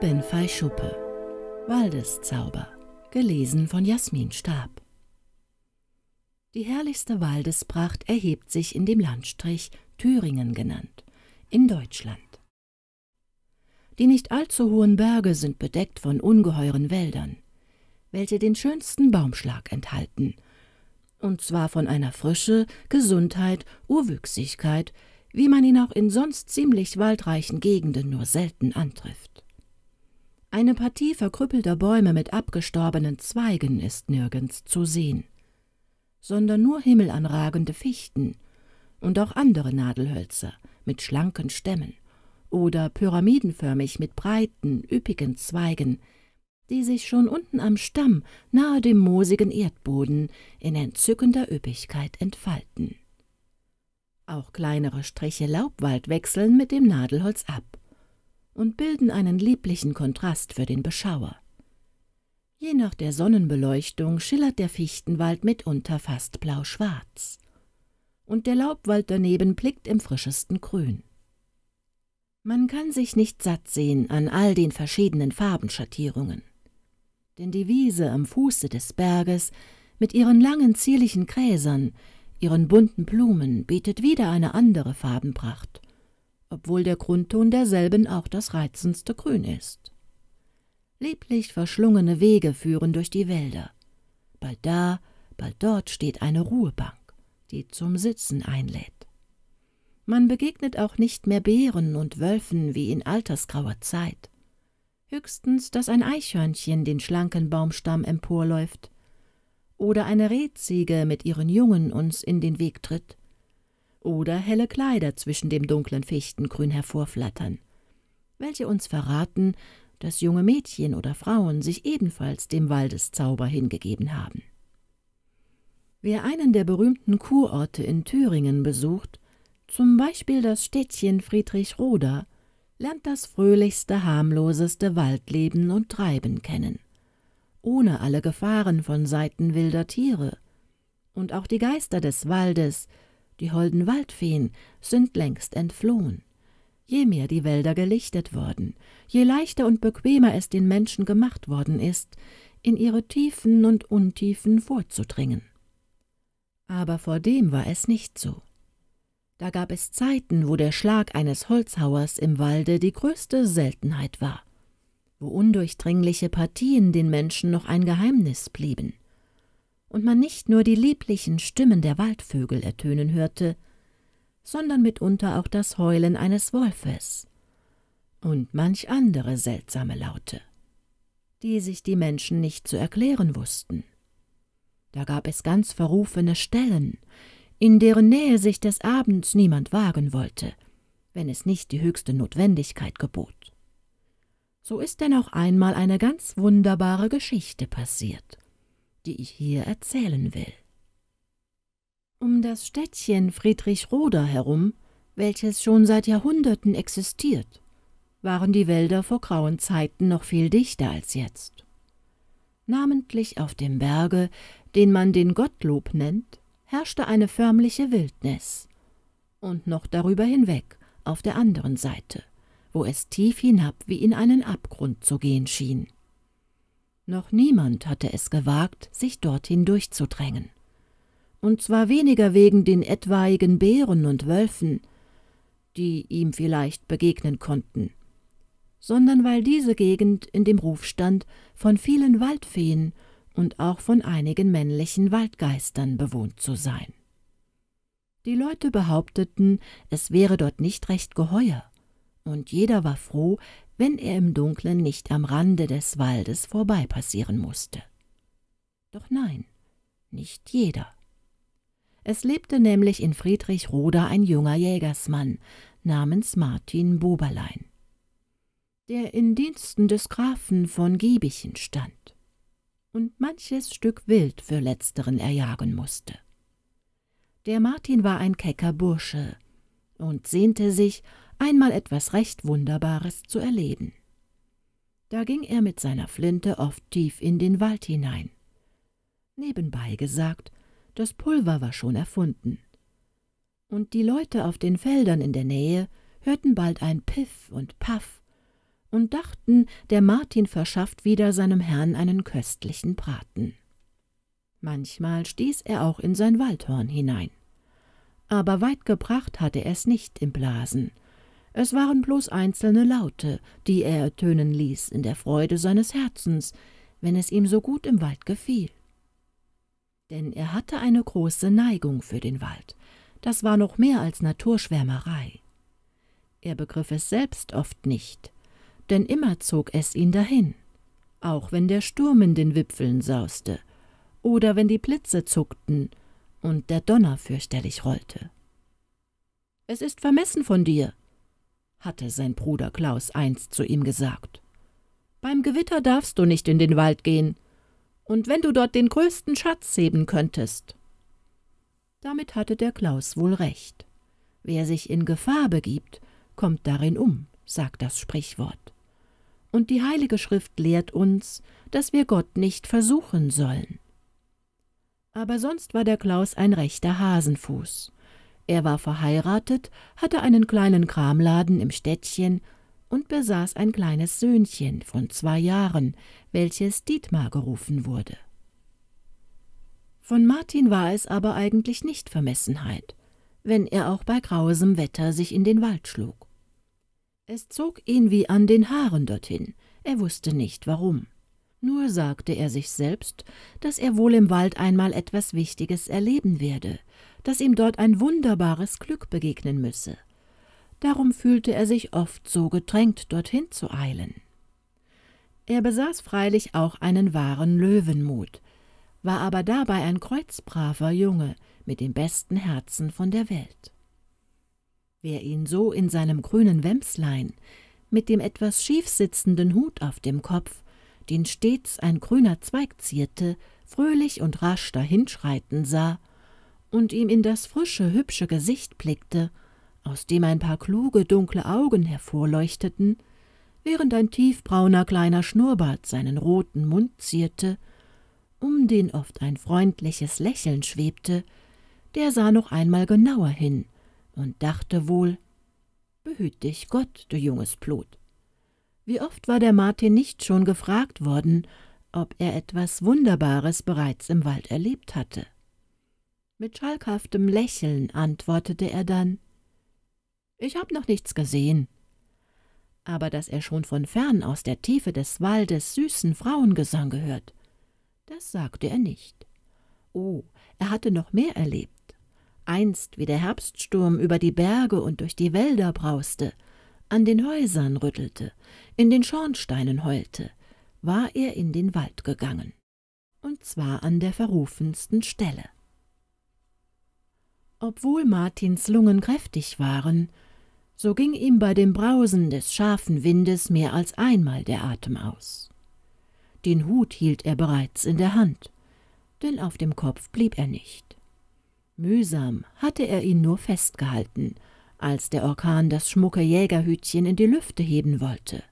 Benfei Schuppe Waldeszauber, gelesen von Jasmin Stab. Die herrlichste Waldespracht erhebt sich in dem Landstrich Thüringen genannt, in Deutschland. Die nicht allzu hohen Berge sind bedeckt von ungeheuren Wäldern, welche den schönsten Baumschlag enthalten, und zwar von einer Frische, Gesundheit, Urwüchsigkeit, wie man ihn auch in sonst ziemlich waldreichen Gegenden nur selten antrifft. Eine Partie verkrüppelter Bäume mit abgestorbenen Zweigen ist nirgends zu sehen, sondern nur himmelanragende Fichten und auch andere Nadelhölzer mit schlanken Stämmen oder pyramidenförmig mit breiten, üppigen Zweigen, die sich schon unten am Stamm nahe dem moosigen Erdboden in entzückender Üppigkeit entfalten. Auch kleinere Striche Laubwald wechseln mit dem Nadelholz ab und bilden einen lieblichen Kontrast für den Beschauer. Je nach der Sonnenbeleuchtung schillert der Fichtenwald mitunter fast blauschwarz. Und der Laubwald daneben blickt im frischesten Grün. Man kann sich nicht satt sehen an all den verschiedenen Farbenschattierungen. Denn die Wiese am Fuße des Berges mit ihren langen zierlichen Gräsern, ihren bunten Blumen bietet wieder eine andere Farbenpracht obwohl der Grundton derselben auch das reizendste Grün ist. Lieblich verschlungene Wege führen durch die Wälder. Bald da, bald dort steht eine Ruhebank, die zum Sitzen einlädt. Man begegnet auch nicht mehr Bären und Wölfen wie in altersgrauer Zeit. Höchstens, dass ein Eichhörnchen den schlanken Baumstamm emporläuft oder eine Rehziege mit ihren Jungen uns in den Weg tritt oder helle Kleider zwischen dem dunklen Fichtengrün hervorflattern, welche uns verraten, dass junge Mädchen oder Frauen sich ebenfalls dem Waldeszauber hingegeben haben. Wer einen der berühmten Kurorte in Thüringen besucht, zum Beispiel das Städtchen Friedrichroda, lernt das fröhlichste, harmloseste Waldleben und Treiben kennen, ohne alle Gefahren von Seiten wilder Tiere. Und auch die Geister des Waldes die holden Waldfeen sind längst entflohen. Je mehr die Wälder gelichtet worden, je leichter und bequemer es den Menschen gemacht worden ist, in ihre Tiefen und Untiefen vorzudringen. Aber vor dem war es nicht so. Da gab es Zeiten, wo der Schlag eines Holzhauers im Walde die größte Seltenheit war, wo undurchdringliche Partien den Menschen noch ein Geheimnis blieben und man nicht nur die lieblichen Stimmen der Waldvögel ertönen hörte, sondern mitunter auch das Heulen eines Wolfes und manch andere seltsame Laute, die sich die Menschen nicht zu erklären wussten. Da gab es ganz verrufene Stellen, in deren Nähe sich des Abends niemand wagen wollte, wenn es nicht die höchste Notwendigkeit gebot. So ist denn auch einmal eine ganz wunderbare Geschichte passiert – die ich hier erzählen will. Um das Städtchen Friedrichroda herum, welches schon seit Jahrhunderten existiert, waren die Wälder vor grauen Zeiten noch viel dichter als jetzt. Namentlich auf dem Berge, den man den Gottlob nennt, herrschte eine förmliche Wildnis. Und noch darüber hinweg, auf der anderen Seite, wo es tief hinab wie in einen Abgrund zu gehen schien. Noch niemand hatte es gewagt, sich dorthin durchzudrängen. Und zwar weniger wegen den etwaigen Bären und Wölfen, die ihm vielleicht begegnen konnten, sondern weil diese Gegend in dem Ruf stand, von vielen Waldfeen und auch von einigen männlichen Waldgeistern bewohnt zu sein. Die Leute behaupteten, es wäre dort nicht recht geheuer, und jeder war froh, wenn er im Dunkeln nicht am Rande des Waldes vorbeipassieren musste. Doch nein, nicht jeder. Es lebte nämlich in Friedrichroda ein junger Jägersmann namens Martin Boberlein, der in Diensten des Grafen von Giebichen stand und manches Stück Wild für letzteren erjagen musste. Der Martin war ein kecker Bursche und sehnte sich einmal etwas recht Wunderbares zu erleben. Da ging er mit seiner Flinte oft tief in den Wald hinein. Nebenbei gesagt, das Pulver war schon erfunden. Und die Leute auf den Feldern in der Nähe hörten bald ein Piff und Paff und dachten, der Martin verschafft wieder seinem Herrn einen köstlichen Braten. Manchmal stieß er auch in sein Waldhorn hinein. Aber weit gebracht hatte er es nicht im Blasen, es waren bloß einzelne Laute, die er ertönen ließ in der Freude seines Herzens, wenn es ihm so gut im Wald gefiel. Denn er hatte eine große Neigung für den Wald, das war noch mehr als Naturschwärmerei. Er begriff es selbst oft nicht, denn immer zog es ihn dahin, auch wenn der Sturm in den Wipfeln sauste, oder wenn die Blitze zuckten und der Donner fürchterlich rollte. Es ist vermessen von dir, hatte sein Bruder Klaus einst zu ihm gesagt. Beim Gewitter darfst du nicht in den Wald gehen, und wenn du dort den größten Schatz heben könntest. Damit hatte der Klaus wohl recht. Wer sich in Gefahr begibt, kommt darin um, sagt das Sprichwort. Und die Heilige Schrift lehrt uns, dass wir Gott nicht versuchen sollen. Aber sonst war der Klaus ein rechter Hasenfuß. Er war verheiratet, hatte einen kleinen Kramladen im Städtchen und besaß ein kleines Söhnchen von zwei Jahren, welches Dietmar gerufen wurde. Von Martin war es aber eigentlich nicht Vermessenheit, wenn er auch bei grausem Wetter sich in den Wald schlug. Es zog ihn wie an den Haaren dorthin, er wusste nicht warum. Nur sagte er sich selbst, dass er wohl im Wald einmal etwas Wichtiges erleben werde, dass ihm dort ein wunderbares Glück begegnen müsse. Darum fühlte er sich oft so gedrängt, dorthin zu eilen. Er besaß freilich auch einen wahren Löwenmut, war aber dabei ein kreuzbraver Junge mit dem besten Herzen von der Welt. Wer ihn so in seinem grünen Wämslein, mit dem etwas schief sitzenden Hut auf dem Kopf den stets ein grüner Zweig zierte, fröhlich und rasch dahinschreiten sah und ihm in das frische, hübsche Gesicht blickte, aus dem ein paar kluge, dunkle Augen hervorleuchteten, während ein tiefbrauner kleiner Schnurrbart seinen roten Mund zierte, um den oft ein freundliches Lächeln schwebte, der sah noch einmal genauer hin und dachte wohl, Behüt dich Gott, du junges Blut. Wie oft war der Martin nicht schon gefragt worden, ob er etwas Wunderbares bereits im Wald erlebt hatte. Mit schalkhaftem Lächeln antwortete er dann Ich habe noch nichts gesehen. Aber dass er schon von fern aus der Tiefe des Waldes süßen Frauengesang gehört, das sagte er nicht. Oh, er hatte noch mehr erlebt. Einst, wie der Herbststurm über die Berge und durch die Wälder brauste, an den Häusern rüttelte, in den Schornsteinen heulte, war er in den Wald gegangen, und zwar an der verrufensten Stelle. Obwohl Martins Lungen kräftig waren, so ging ihm bei dem Brausen des scharfen Windes mehr als einmal der Atem aus. Den Hut hielt er bereits in der Hand, denn auf dem Kopf blieb er nicht. Mühsam hatte er ihn nur festgehalten, als der Orkan das schmucke Jägerhütchen in die Lüfte heben wollte.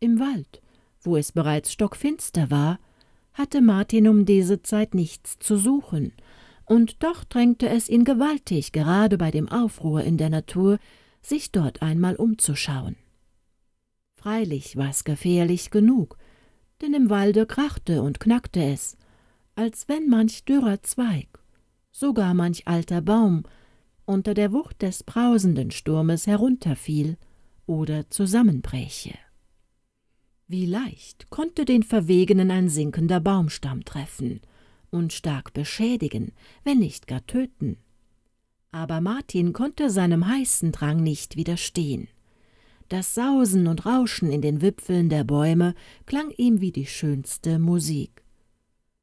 Im Wald, wo es bereits stockfinster war, hatte Martin um diese Zeit nichts zu suchen, und doch drängte es ihn gewaltig, gerade bei dem Aufruhr in der Natur, sich dort einmal umzuschauen. Freilich war es gefährlich genug, denn im Walde krachte und knackte es, als wenn manch dürrer Zweig, sogar manch alter Baum unter der Wucht des brausenden Sturmes herunterfiel oder zusammenbräche. Wie leicht konnte den Verwegenen ein sinkender Baumstamm treffen und stark beschädigen, wenn nicht gar töten. Aber Martin konnte seinem heißen Drang nicht widerstehen. Das Sausen und Rauschen in den Wipfeln der Bäume klang ihm wie die schönste Musik.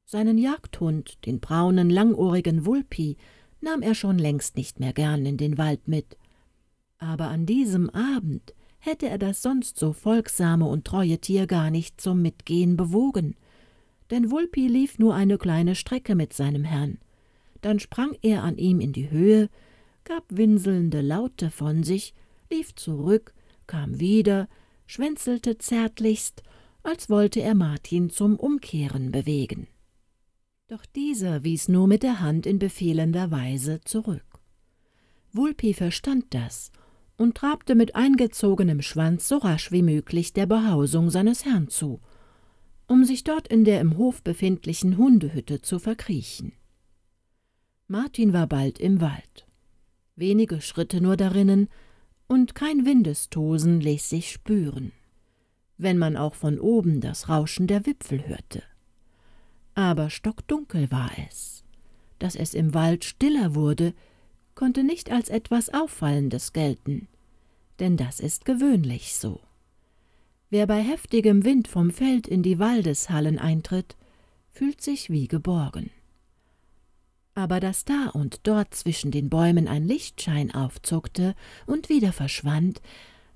Seinen Jagdhund, den braunen, langohrigen Wulpi, nahm er schon längst nicht mehr gern in den Wald mit. Aber an diesem Abend hätte er das sonst so folgsame und treue Tier gar nicht zum Mitgehen bewogen. Denn Wulpi lief nur eine kleine Strecke mit seinem Herrn. Dann sprang er an ihm in die Höhe, gab winselnde Laute von sich, lief zurück, kam wieder, schwänzelte zärtlichst, als wollte er Martin zum Umkehren bewegen. Doch dieser wies nur mit der Hand in befehlender Weise zurück. Wulpi verstand das und trabte mit eingezogenem Schwanz so rasch wie möglich der Behausung seines Herrn zu, um sich dort in der im Hof befindlichen Hundehütte zu verkriechen. Martin war bald im Wald. Wenige Schritte nur darinnen, und kein Windestosen ließ sich spüren, wenn man auch von oben das Rauschen der Wipfel hörte aber stockdunkel war es. Dass es im Wald stiller wurde, konnte nicht als etwas Auffallendes gelten, denn das ist gewöhnlich so. Wer bei heftigem Wind vom Feld in die Waldeshallen eintritt, fühlt sich wie geborgen. Aber dass da und dort zwischen den Bäumen ein Lichtschein aufzuckte und wieder verschwand,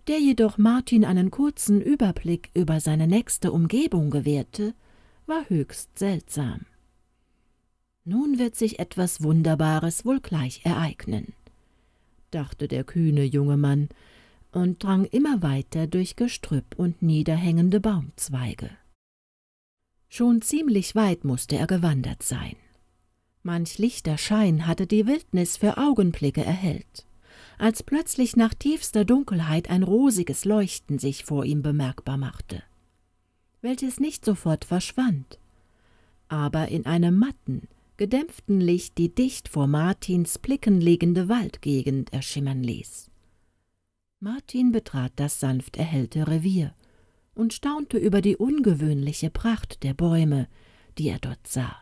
der jedoch Martin einen kurzen Überblick über seine nächste Umgebung gewährte, war höchst seltsam. Nun wird sich etwas Wunderbares wohl gleich ereignen, dachte der kühne junge Mann und drang immer weiter durch Gestrüpp und niederhängende Baumzweige. Schon ziemlich weit musste er gewandert sein. Manch lichter Schein hatte die Wildnis für Augenblicke erhellt, als plötzlich nach tiefster Dunkelheit ein rosiges Leuchten sich vor ihm bemerkbar machte welches nicht sofort verschwand, aber in einem matten, gedämpften Licht die dicht vor Martins Blicken liegende Waldgegend erschimmern ließ. Martin betrat das sanft erhellte Revier und staunte über die ungewöhnliche Pracht der Bäume, die er dort sah.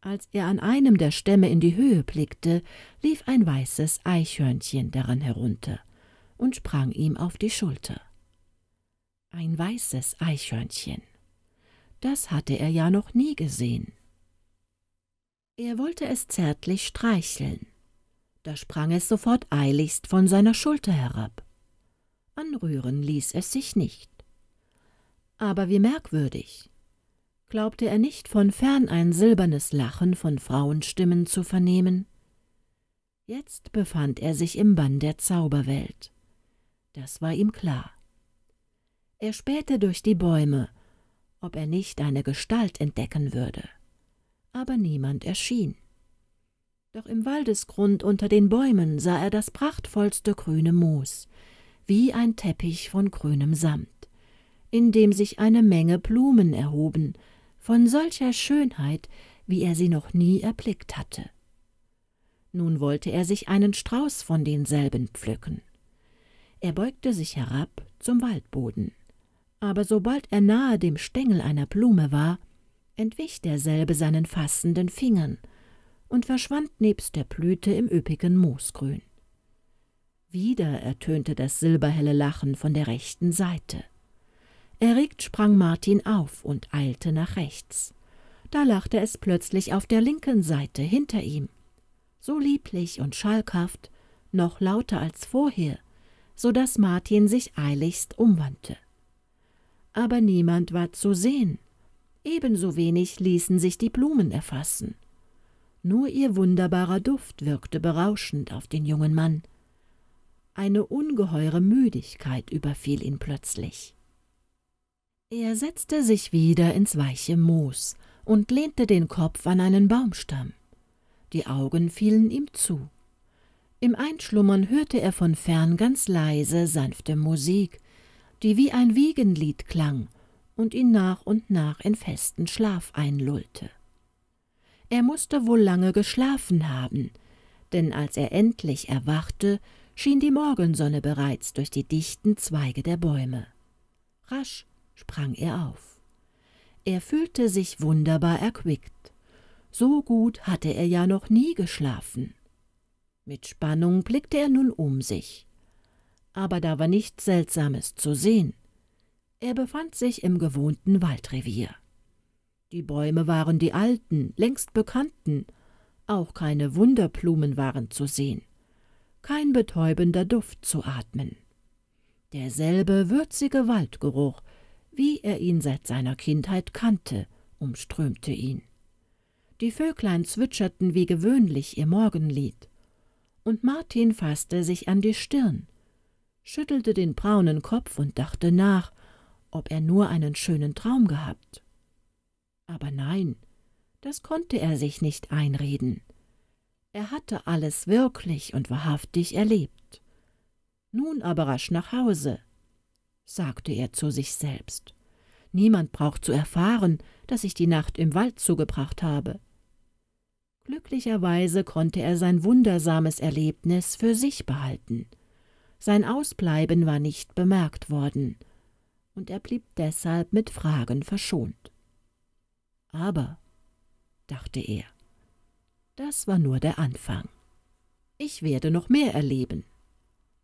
Als er an einem der Stämme in die Höhe blickte, lief ein weißes Eichhörnchen daran herunter und sprang ihm auf die Schulter. Ein weißes Eichhörnchen. Das hatte er ja noch nie gesehen. Er wollte es zärtlich streicheln. Da sprang es sofort eiligst von seiner Schulter herab. Anrühren ließ es sich nicht. Aber wie merkwürdig! Glaubte er nicht von fern ein silbernes Lachen von Frauenstimmen zu vernehmen? Jetzt befand er sich im Bann der Zauberwelt. Das war ihm klar. Er spähte durch die Bäume, ob er nicht eine Gestalt entdecken würde. Aber niemand erschien. Doch im Waldesgrund unter den Bäumen sah er das prachtvollste grüne Moos, wie ein Teppich von grünem Samt, in dem sich eine Menge Blumen erhoben, von solcher Schönheit, wie er sie noch nie erblickt hatte. Nun wollte er sich einen Strauß von denselben pflücken. Er beugte sich herab zum Waldboden aber sobald er nahe dem Stängel einer Blume war, entwich derselbe seinen fassenden Fingern und verschwand nebst der Blüte im üppigen Moosgrün. Wieder ertönte das silberhelle Lachen von der rechten Seite. Erregt sprang Martin auf und eilte nach rechts. Da lachte es plötzlich auf der linken Seite hinter ihm. So lieblich und schalkhaft, noch lauter als vorher, so daß Martin sich eiligst umwandte aber niemand war zu sehen. Ebenso wenig ließen sich die Blumen erfassen. Nur ihr wunderbarer Duft wirkte berauschend auf den jungen Mann. Eine ungeheure Müdigkeit überfiel ihn plötzlich. Er setzte sich wieder ins weiche Moos und lehnte den Kopf an einen Baumstamm. Die Augen fielen ihm zu. Im Einschlummern hörte er von fern ganz leise sanfte Musik, die wie ein Wiegenlied klang und ihn nach und nach in festen Schlaf einlullte. Er musste wohl lange geschlafen haben, denn als er endlich erwachte, schien die Morgensonne bereits durch die dichten Zweige der Bäume. Rasch sprang er auf. Er fühlte sich wunderbar erquickt. So gut hatte er ja noch nie geschlafen. Mit Spannung blickte er nun um sich aber da war nichts Seltsames zu sehen. Er befand sich im gewohnten Waldrevier. Die Bäume waren die alten, längst bekannten, auch keine Wunderblumen waren zu sehen, kein betäubender Duft zu atmen. Derselbe würzige Waldgeruch, wie er ihn seit seiner Kindheit kannte, umströmte ihn. Die Vöglein zwitscherten wie gewöhnlich ihr Morgenlied, und Martin fasste sich an die Stirn, schüttelte den braunen Kopf und dachte nach, ob er nur einen schönen Traum gehabt. Aber nein, das konnte er sich nicht einreden. Er hatte alles wirklich und wahrhaftig erlebt. Nun aber rasch nach Hause, sagte er zu sich selbst. Niemand braucht zu erfahren, dass ich die Nacht im Wald zugebracht habe. Glücklicherweise konnte er sein wundersames Erlebnis für sich behalten sein Ausbleiben war nicht bemerkt worden, und er blieb deshalb mit Fragen verschont. Aber, dachte er, das war nur der Anfang. Ich werde noch mehr erleben.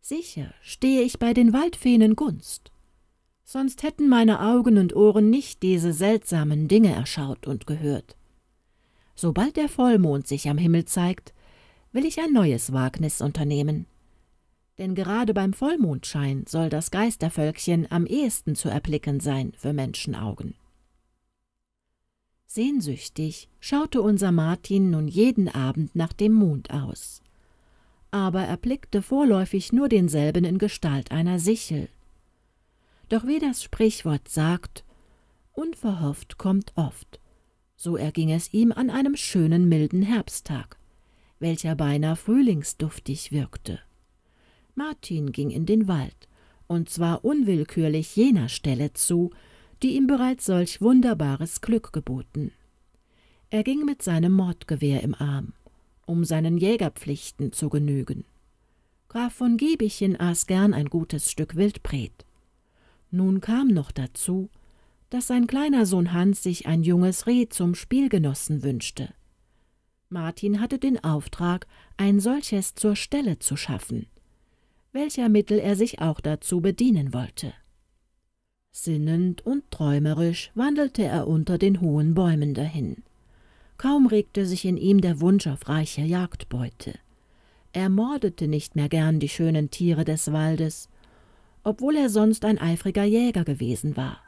Sicher stehe ich bei den Waldfeenen Gunst. Sonst hätten meine Augen und Ohren nicht diese seltsamen Dinge erschaut und gehört. Sobald der Vollmond sich am Himmel zeigt, will ich ein neues Wagnis unternehmen. Denn gerade beim Vollmondschein soll das Geistervölkchen am ehesten zu erblicken sein für Menschenaugen. Sehnsüchtig schaute unser Martin nun jeden Abend nach dem Mond aus. Aber er blickte vorläufig nur denselben in Gestalt einer Sichel. Doch wie das Sprichwort sagt, unverhofft kommt oft. So erging es ihm an einem schönen, milden Herbsttag, welcher beinahe frühlingsduftig wirkte. Martin ging in den Wald, und zwar unwillkürlich jener Stelle zu, die ihm bereits solch wunderbares Glück geboten. Er ging mit seinem Mordgewehr im Arm, um seinen Jägerpflichten zu genügen. Graf von Giebichen aß gern ein gutes Stück Wildbret. Nun kam noch dazu, dass sein kleiner Sohn Hans sich ein junges Reh zum Spielgenossen wünschte. Martin hatte den Auftrag, ein solches zur Stelle zu schaffen welcher Mittel er sich auch dazu bedienen wollte. Sinnend und träumerisch wandelte er unter den hohen Bäumen dahin. Kaum regte sich in ihm der Wunsch auf reiche Jagdbeute. Er mordete nicht mehr gern die schönen Tiere des Waldes, obwohl er sonst ein eifriger Jäger gewesen war.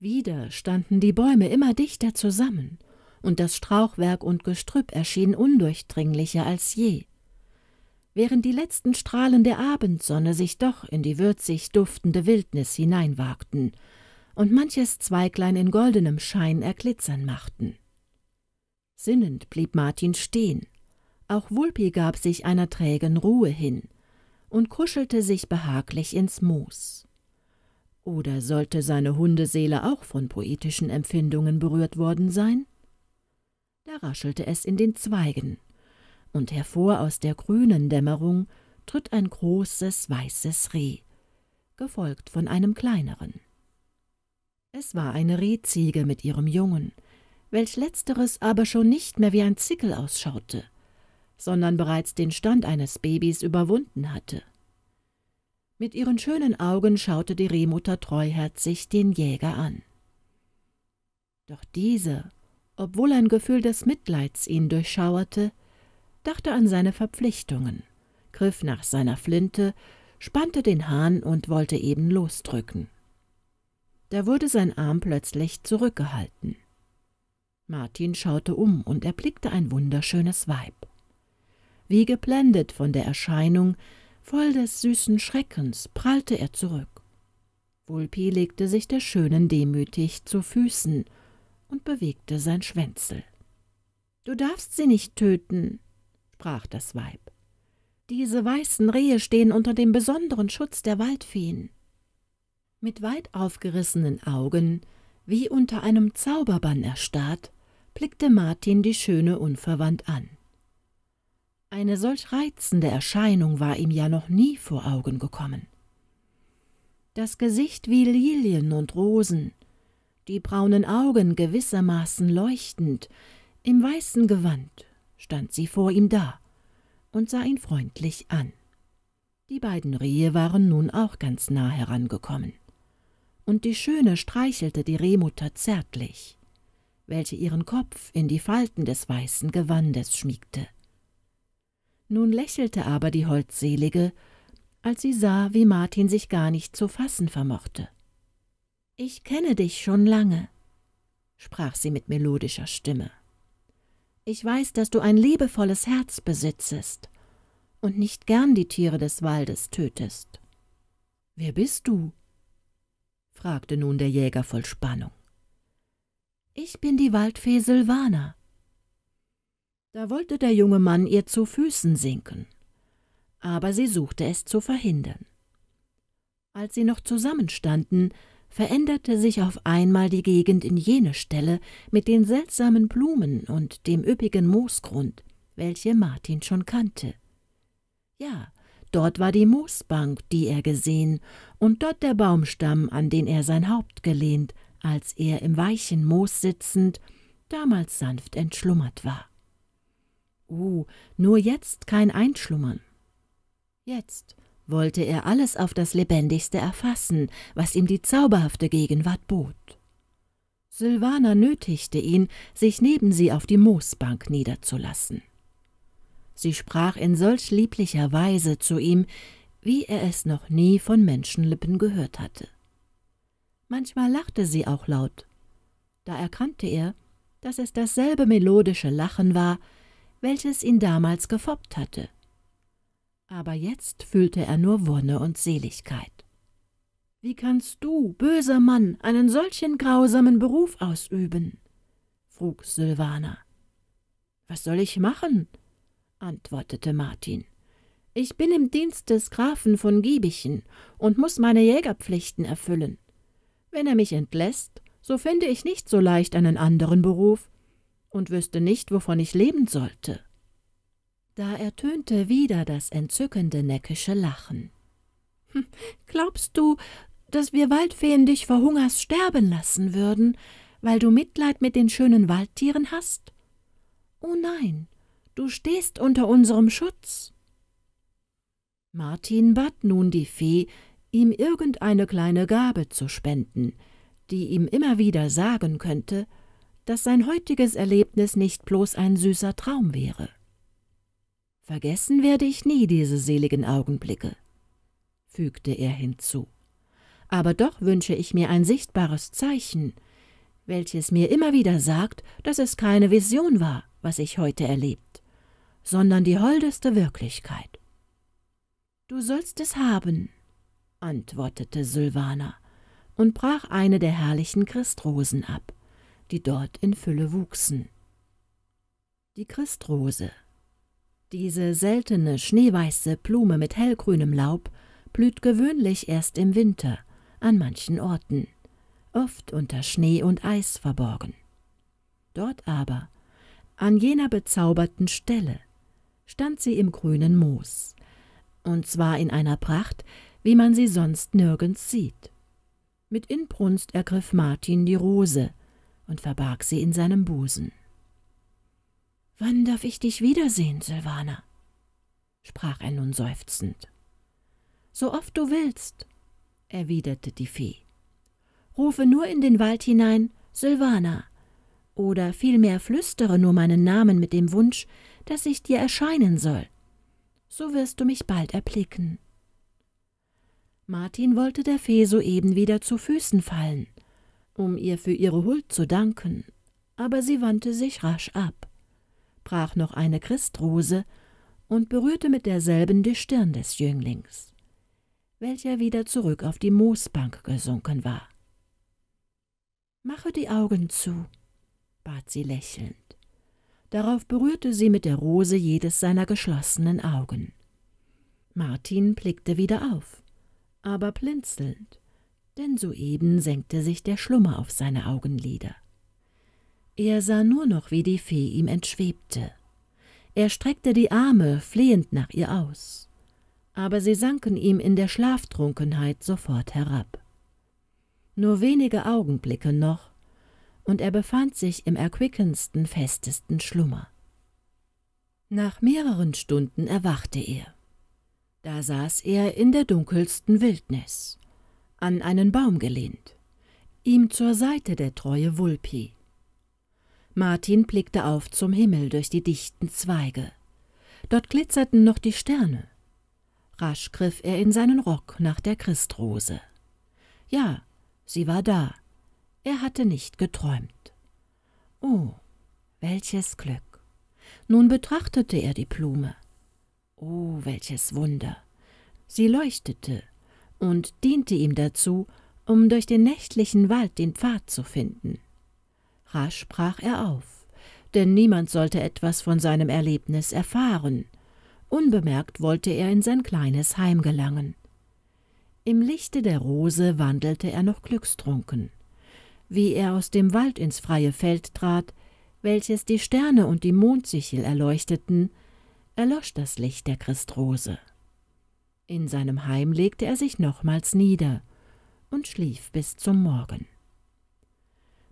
Wieder standen die Bäume immer dichter zusammen, und das Strauchwerk und Gestrüpp erschien undurchdringlicher als je während die letzten Strahlen der Abendsonne sich doch in die würzig duftende Wildnis hineinwagten und manches Zweiglein in goldenem Schein erglitzern machten. Sinnend blieb Martin stehen, auch Wulpi gab sich einer trägen Ruhe hin und kuschelte sich behaglich ins Moos. Oder sollte seine Hundeseele auch von poetischen Empfindungen berührt worden sein? Da raschelte es in den Zweigen, und hervor aus der grünen Dämmerung tritt ein großes weißes Reh, gefolgt von einem kleineren. Es war eine Rehziege mit ihrem Jungen, welch letzteres aber schon nicht mehr wie ein Zickel ausschaute, sondern bereits den Stand eines Babys überwunden hatte. Mit ihren schönen Augen schaute die Rehmutter treuherzig den Jäger an. Doch diese, obwohl ein Gefühl des Mitleids ihn durchschauerte, dachte an seine Verpflichtungen, griff nach seiner Flinte, spannte den Hahn und wollte eben losdrücken. Da wurde sein Arm plötzlich zurückgehalten. Martin schaute um und erblickte ein wunderschönes Weib. Wie geblendet von der Erscheinung, voll des süßen Schreckens, prallte er zurück. Wulpi legte sich der Schönen demütig zu Füßen und bewegte sein Schwänzel. »Du darfst sie nicht töten«, sprach das Weib. Diese weißen Rehe stehen unter dem besonderen Schutz der Waldfeen. Mit weit aufgerissenen Augen, wie unter einem Zauberbann erstarrt, blickte Martin die Schöne unverwandt an. Eine solch reizende Erscheinung war ihm ja noch nie vor Augen gekommen. Das Gesicht wie Lilien und Rosen, die braunen Augen gewissermaßen leuchtend, im weißen Gewand, stand sie vor ihm da und sah ihn freundlich an. Die beiden Rehe waren nun auch ganz nah herangekommen. Und die Schöne streichelte die Rehmutter zärtlich, welche ihren Kopf in die Falten des weißen Gewandes schmiegte. Nun lächelte aber die Holdselige, als sie sah, wie Martin sich gar nicht zu fassen vermochte. »Ich kenne dich schon lange«, sprach sie mit melodischer Stimme. Ich weiß, dass du ein liebevolles Herz besitzest und nicht gern die Tiere des Waldes tötest. Wer bist du? fragte nun der Jäger voll Spannung. Ich bin die Waldfee Silvana. Da wollte der junge Mann ihr zu Füßen sinken, aber sie suchte es zu verhindern. Als sie noch zusammenstanden, veränderte sich auf einmal die Gegend in jene Stelle mit den seltsamen Blumen und dem üppigen Moosgrund, welche Martin schon kannte. Ja, dort war die Moosbank, die er gesehen, und dort der Baumstamm, an den er sein Haupt gelehnt, als er im weichen Moos sitzend, damals sanft entschlummert war. Oh, nur jetzt kein Einschlummern. Jetzt, wollte er alles auf das Lebendigste erfassen, was ihm die zauberhafte Gegenwart bot. Silvana nötigte ihn, sich neben sie auf die Moosbank niederzulassen. Sie sprach in solch lieblicher Weise zu ihm, wie er es noch nie von Menschenlippen gehört hatte. Manchmal lachte sie auch laut. Da erkannte er, dass es dasselbe melodische Lachen war, welches ihn damals gefoppt hatte – aber jetzt fühlte er nur Wonne und Seligkeit. Wie kannst du, böser Mann, einen solchen grausamen Beruf ausüben? frug Sylvana. Was soll ich machen? antwortete Martin. Ich bin im Dienst des Grafen von Giebichen und muß meine Jägerpflichten erfüllen. Wenn er mich entlässt, so finde ich nicht so leicht einen anderen Beruf und wüsste nicht, wovon ich leben sollte. Da ertönte wieder das entzückende neckische Lachen. Hm, glaubst du, dass wir Waldfeen dich vor Hungers sterben lassen würden, weil du Mitleid mit den schönen Waldtieren hast? Oh nein, du stehst unter unserem Schutz. Martin bat nun die Fee, ihm irgendeine kleine Gabe zu spenden, die ihm immer wieder sagen könnte, dass sein heutiges Erlebnis nicht bloß ein süßer Traum wäre. Vergessen werde ich nie diese seligen Augenblicke, fügte er hinzu. Aber doch wünsche ich mir ein sichtbares Zeichen, welches mir immer wieder sagt, dass es keine Vision war, was ich heute erlebt, sondern die holdeste Wirklichkeit. Du sollst es haben, antwortete Sylvana und brach eine der herrlichen Christrosen ab, die dort in Fülle wuchsen. Die Christrose diese seltene schneeweiße Blume mit hellgrünem Laub blüht gewöhnlich erst im Winter an manchen Orten, oft unter Schnee und Eis verborgen. Dort aber, an jener bezauberten Stelle, stand sie im grünen Moos, und zwar in einer Pracht, wie man sie sonst nirgends sieht. Mit Inbrunst ergriff Martin die Rose und verbarg sie in seinem Busen. Wann darf ich dich wiedersehen, Silvana? sprach er nun seufzend. So oft du willst, erwiderte die Fee. Rufe nur in den Wald hinein, Silvana, oder vielmehr flüstere nur meinen Namen mit dem Wunsch, dass ich dir erscheinen soll. So wirst du mich bald erblicken. Martin wollte der Fee soeben wieder zu Füßen fallen, um ihr für ihre Huld zu danken, aber sie wandte sich rasch ab brach noch eine Christrose und berührte mit derselben die Stirn des Jünglings, welcher wieder zurück auf die Moosbank gesunken war. Mache die Augen zu, bat sie lächelnd. Darauf berührte sie mit der Rose jedes seiner geschlossenen Augen. Martin blickte wieder auf, aber blinzelnd, denn soeben senkte sich der Schlummer auf seine Augenlider. Er sah nur noch, wie die Fee ihm entschwebte. Er streckte die Arme flehend nach ihr aus, aber sie sanken ihm in der Schlaftrunkenheit sofort herab. Nur wenige Augenblicke noch, und er befand sich im erquickendsten, festesten Schlummer. Nach mehreren Stunden erwachte er. Da saß er in der dunkelsten Wildnis, an einen Baum gelehnt, ihm zur Seite der treue Vulpi, Martin blickte auf zum Himmel durch die dichten Zweige. Dort glitzerten noch die Sterne. Rasch griff er in seinen Rock nach der Christrose. Ja, sie war da. Er hatte nicht geträumt. Oh, welches Glück. Nun betrachtete er die Blume. Oh, welches Wunder. Sie leuchtete und diente ihm dazu, um durch den nächtlichen Wald den Pfad zu finden. Rasch brach er auf, denn niemand sollte etwas von seinem Erlebnis erfahren. Unbemerkt wollte er in sein kleines Heim gelangen. Im Lichte der Rose wandelte er noch glückstrunken. Wie er aus dem Wald ins freie Feld trat, welches die Sterne und die Mondsichel erleuchteten, erlosch das Licht der Christrose. In seinem Heim legte er sich nochmals nieder und schlief bis zum Morgen.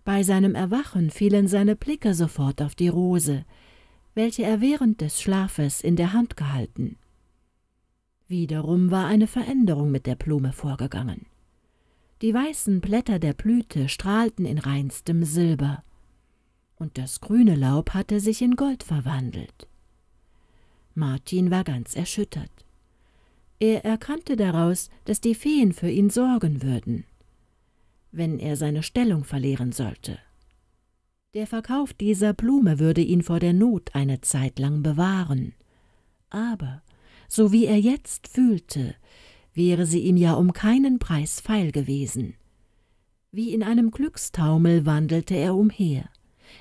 Bei seinem Erwachen fielen seine Blicke sofort auf die Rose, welche er während des Schlafes in der Hand gehalten. Wiederum war eine Veränderung mit der Blume vorgegangen. Die weißen Blätter der Blüte strahlten in reinstem Silber, und das grüne Laub hatte sich in Gold verwandelt. Martin war ganz erschüttert. Er erkannte daraus, dass die Feen für ihn sorgen würden wenn er seine Stellung verlieren sollte. Der Verkauf dieser Blume würde ihn vor der Not eine Zeit lang bewahren. Aber, so wie er jetzt fühlte, wäre sie ihm ja um keinen Preis feil gewesen. Wie in einem Glückstaumel wandelte er umher.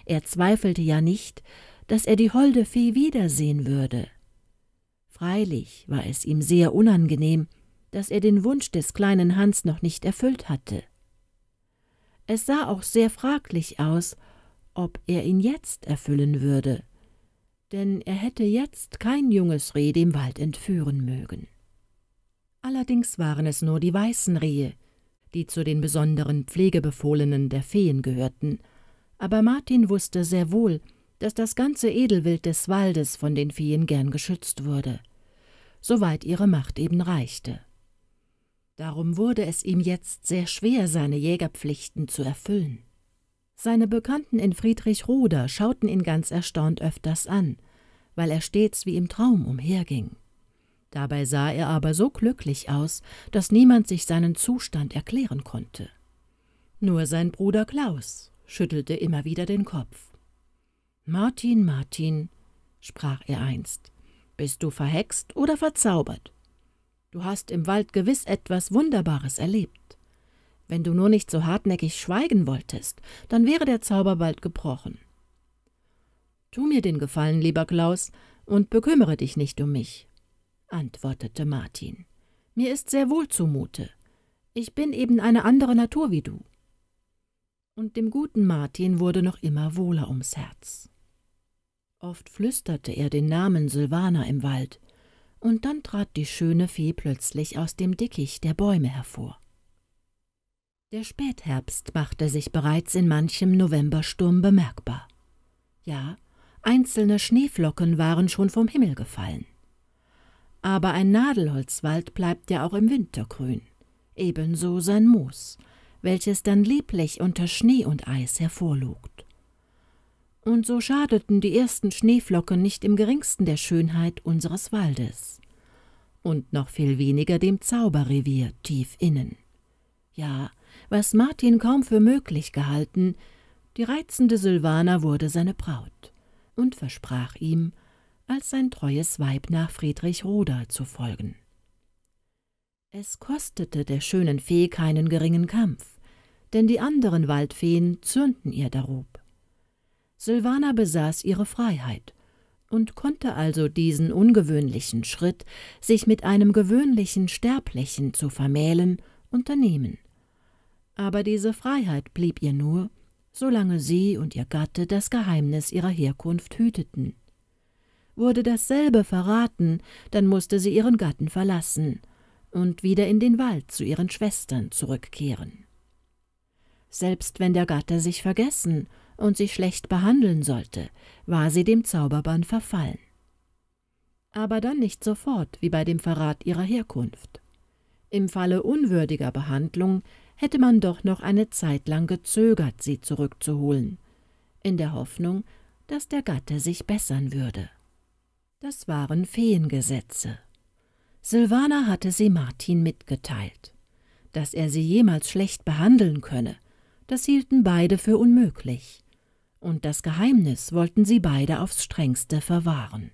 Er zweifelte ja nicht, dass er die holde Fee wiedersehen würde. Freilich war es ihm sehr unangenehm, dass er den Wunsch des kleinen Hans noch nicht erfüllt hatte. Es sah auch sehr fraglich aus, ob er ihn jetzt erfüllen würde, denn er hätte jetzt kein junges Reh dem Wald entführen mögen. Allerdings waren es nur die weißen Rehe, die zu den besonderen Pflegebefohlenen der Feen gehörten, aber Martin wusste sehr wohl, dass das ganze Edelwild des Waldes von den Feen gern geschützt wurde, soweit ihre Macht eben reichte. Darum wurde es ihm jetzt sehr schwer, seine Jägerpflichten zu erfüllen. Seine Bekannten in Friedrichroda schauten ihn ganz erstaunt öfters an, weil er stets wie im Traum umherging. Dabei sah er aber so glücklich aus, dass niemand sich seinen Zustand erklären konnte. Nur sein Bruder Klaus schüttelte immer wieder den Kopf. Martin, Martin, sprach er einst, bist du verhext oder verzaubert? Du hast im Wald gewiss etwas Wunderbares erlebt. Wenn du nur nicht so hartnäckig schweigen wolltest, dann wäre der Zauber bald gebrochen. Tu mir den Gefallen, lieber Klaus, und bekümmere dich nicht um mich, antwortete Martin. Mir ist sehr wohl zumute. Ich bin eben eine andere Natur wie du. Und dem guten Martin wurde noch immer wohler ums Herz. Oft flüsterte er den Namen Silvaner im Wald, und dann trat die schöne Fee plötzlich aus dem Dickicht der Bäume hervor. Der Spätherbst machte sich bereits in manchem Novembersturm bemerkbar. Ja, einzelne Schneeflocken waren schon vom Himmel gefallen. Aber ein Nadelholzwald bleibt ja auch im Winter grün, ebenso sein Moos, welches dann lieblich unter Schnee und Eis hervorlugt und so schadeten die ersten Schneeflocken nicht im geringsten der Schönheit unseres Waldes und noch viel weniger dem Zauberrevier tief innen. Ja, was Martin kaum für möglich gehalten, die reizende Sylvana wurde seine Braut und versprach ihm, als sein treues Weib nach Friedrich Roda zu folgen. Es kostete der schönen Fee keinen geringen Kampf, denn die anderen Waldfeen zürnten ihr darob Silvana besaß ihre Freiheit und konnte also diesen ungewöhnlichen Schritt, sich mit einem gewöhnlichen Sterblichen zu vermählen, unternehmen. Aber diese Freiheit blieb ihr nur, solange sie und ihr Gatte das Geheimnis ihrer Herkunft hüteten. Wurde dasselbe verraten, dann musste sie ihren Gatten verlassen und wieder in den Wald zu ihren Schwestern zurückkehren. Selbst wenn der Gatte sich vergessen und sie schlecht behandeln sollte, war sie dem Zauberbann verfallen. Aber dann nicht sofort wie bei dem Verrat ihrer Herkunft. Im Falle unwürdiger Behandlung hätte man doch noch eine Zeit lang gezögert, sie zurückzuholen, in der Hoffnung, dass der Gatte sich bessern würde. Das waren Feengesetze. Silvana hatte sie Martin mitgeteilt. Dass er sie jemals schlecht behandeln könne, das hielten beide für unmöglich, und das Geheimnis wollten sie beide aufs strengste verwahren.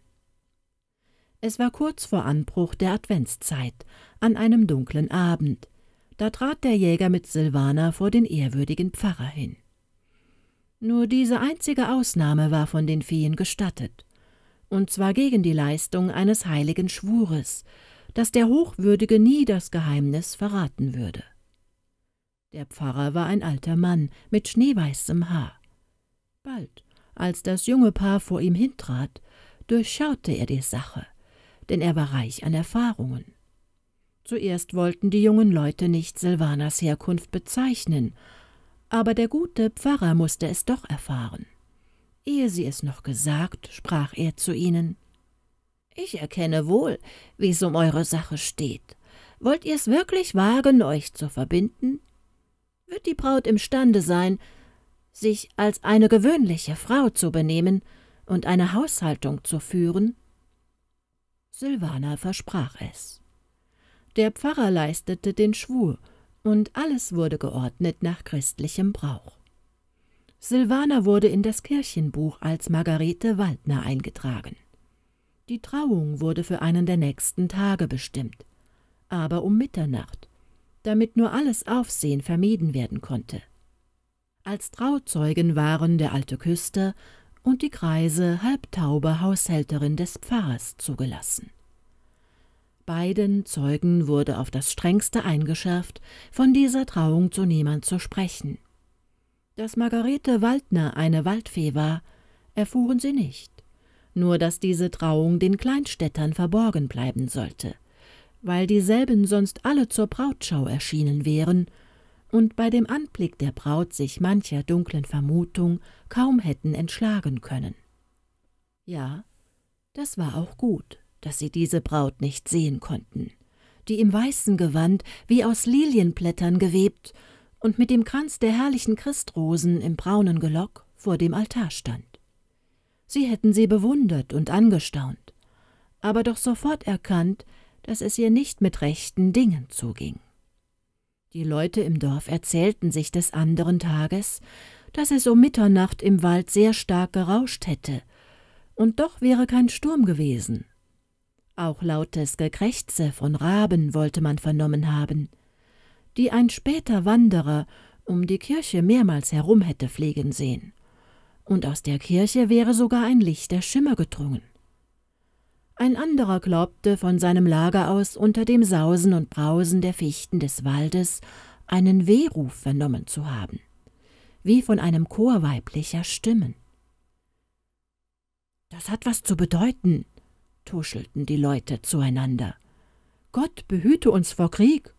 Es war kurz vor Anbruch der Adventszeit, an einem dunklen Abend. Da trat der Jäger mit Silvana vor den ehrwürdigen Pfarrer hin. Nur diese einzige Ausnahme war von den Feen gestattet, und zwar gegen die Leistung eines heiligen Schwures, dass der Hochwürdige nie das Geheimnis verraten würde. Der Pfarrer war ein alter Mann mit schneeweißem Haar. Bald, als das junge Paar vor ihm hintrat, durchschaute er die Sache, denn er war reich an Erfahrungen. Zuerst wollten die jungen Leute nicht Silvanas Herkunft bezeichnen, aber der gute Pfarrer musste es doch erfahren. Ehe sie es noch gesagt, sprach er zu ihnen Ich erkenne wohl, wie es um eure Sache steht. Wollt ihr es wirklich wagen, euch zu verbinden? Wird die Braut imstande sein, sich als eine gewöhnliche Frau zu benehmen und eine Haushaltung zu führen? Silvana versprach es. Der Pfarrer leistete den Schwur, und alles wurde geordnet nach christlichem Brauch. Silvana wurde in das Kirchenbuch als Margarete Waldner eingetragen. Die Trauung wurde für einen der nächsten Tage bestimmt, aber um Mitternacht, damit nur alles Aufsehen vermieden werden konnte. Als Trauzeugen waren der alte Küster und die greise, halbtaube Haushälterin des Pfarrers zugelassen. Beiden Zeugen wurde auf das strengste eingeschärft, von dieser Trauung zu niemand zu sprechen. Dass Margarete Waldner eine Waldfee war, erfuhren sie nicht, nur dass diese Trauung den Kleinstädtern verborgen bleiben sollte, weil dieselben sonst alle zur Brautschau erschienen wären – und bei dem Anblick der Braut sich mancher dunklen Vermutung kaum hätten entschlagen können. Ja, das war auch gut, dass sie diese Braut nicht sehen konnten, die im weißen Gewand wie aus Lilienblättern gewebt und mit dem Kranz der herrlichen Christrosen im braunen Gelock vor dem Altar stand. Sie hätten sie bewundert und angestaunt, aber doch sofort erkannt, dass es ihr nicht mit rechten Dingen zuging. Die Leute im Dorf erzählten sich des anderen Tages, dass es um Mitternacht im Wald sehr stark gerauscht hätte, und doch wäre kein Sturm gewesen. Auch lautes Gekrächze von Raben wollte man vernommen haben, die ein später Wanderer um die Kirche mehrmals herum hätte pflegen sehen. Und aus der Kirche wäre sogar ein lichter Schimmer gedrungen. Ein anderer glaubte von seinem Lager aus unter dem Sausen und Brausen der Fichten des Waldes einen Wehruf vernommen zu haben, wie von einem Chor weiblicher Stimmen. Das hat was zu bedeuten, tuschelten die Leute zueinander. Gott behüte uns vor Krieg.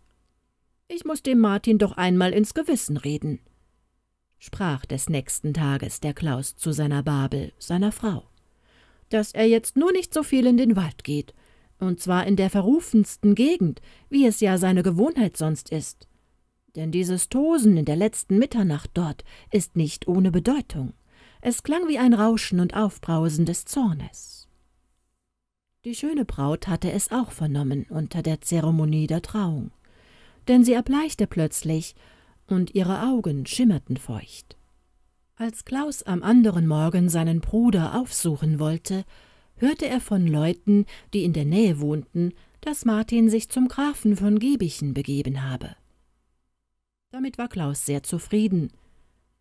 Ich muß dem Martin doch einmal ins Gewissen reden, sprach des nächsten Tages der Klaus zu seiner Babel, seiner Frau dass er jetzt nur nicht so viel in den Wald geht, und zwar in der verrufensten Gegend, wie es ja seine Gewohnheit sonst ist. Denn dieses Tosen in der letzten Mitternacht dort ist nicht ohne Bedeutung. Es klang wie ein Rauschen und Aufbrausen des Zornes. Die schöne Braut hatte es auch vernommen unter der Zeremonie der Trauung, denn sie erbleichte plötzlich, und ihre Augen schimmerten feucht. Als Klaus am anderen Morgen seinen Bruder aufsuchen wollte, hörte er von Leuten, die in der Nähe wohnten, dass Martin sich zum Grafen von Gebichen begeben habe. Damit war Klaus sehr zufrieden,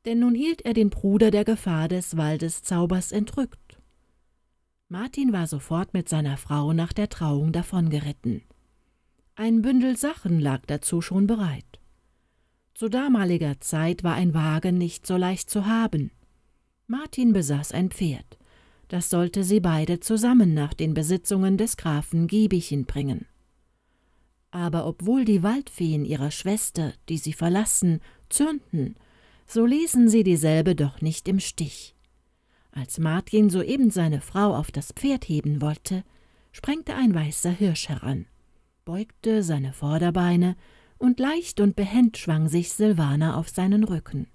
denn nun hielt er den Bruder der Gefahr des Waldeszaubers entrückt. Martin war sofort mit seiner Frau nach der Trauung davongeritten. Ein Bündel Sachen lag dazu schon bereit. Zu damaliger Zeit war ein Wagen nicht so leicht zu haben. Martin besaß ein Pferd. Das sollte sie beide zusammen nach den Besitzungen des Grafen Giebichen bringen. Aber obwohl die Waldfeen ihrer Schwester, die sie verlassen, zürnten, so ließen sie dieselbe doch nicht im Stich. Als Martin soeben seine Frau auf das Pferd heben wollte, sprengte ein weißer Hirsch heran, beugte seine Vorderbeine und leicht und behend schwang sich Silvana auf seinen Rücken.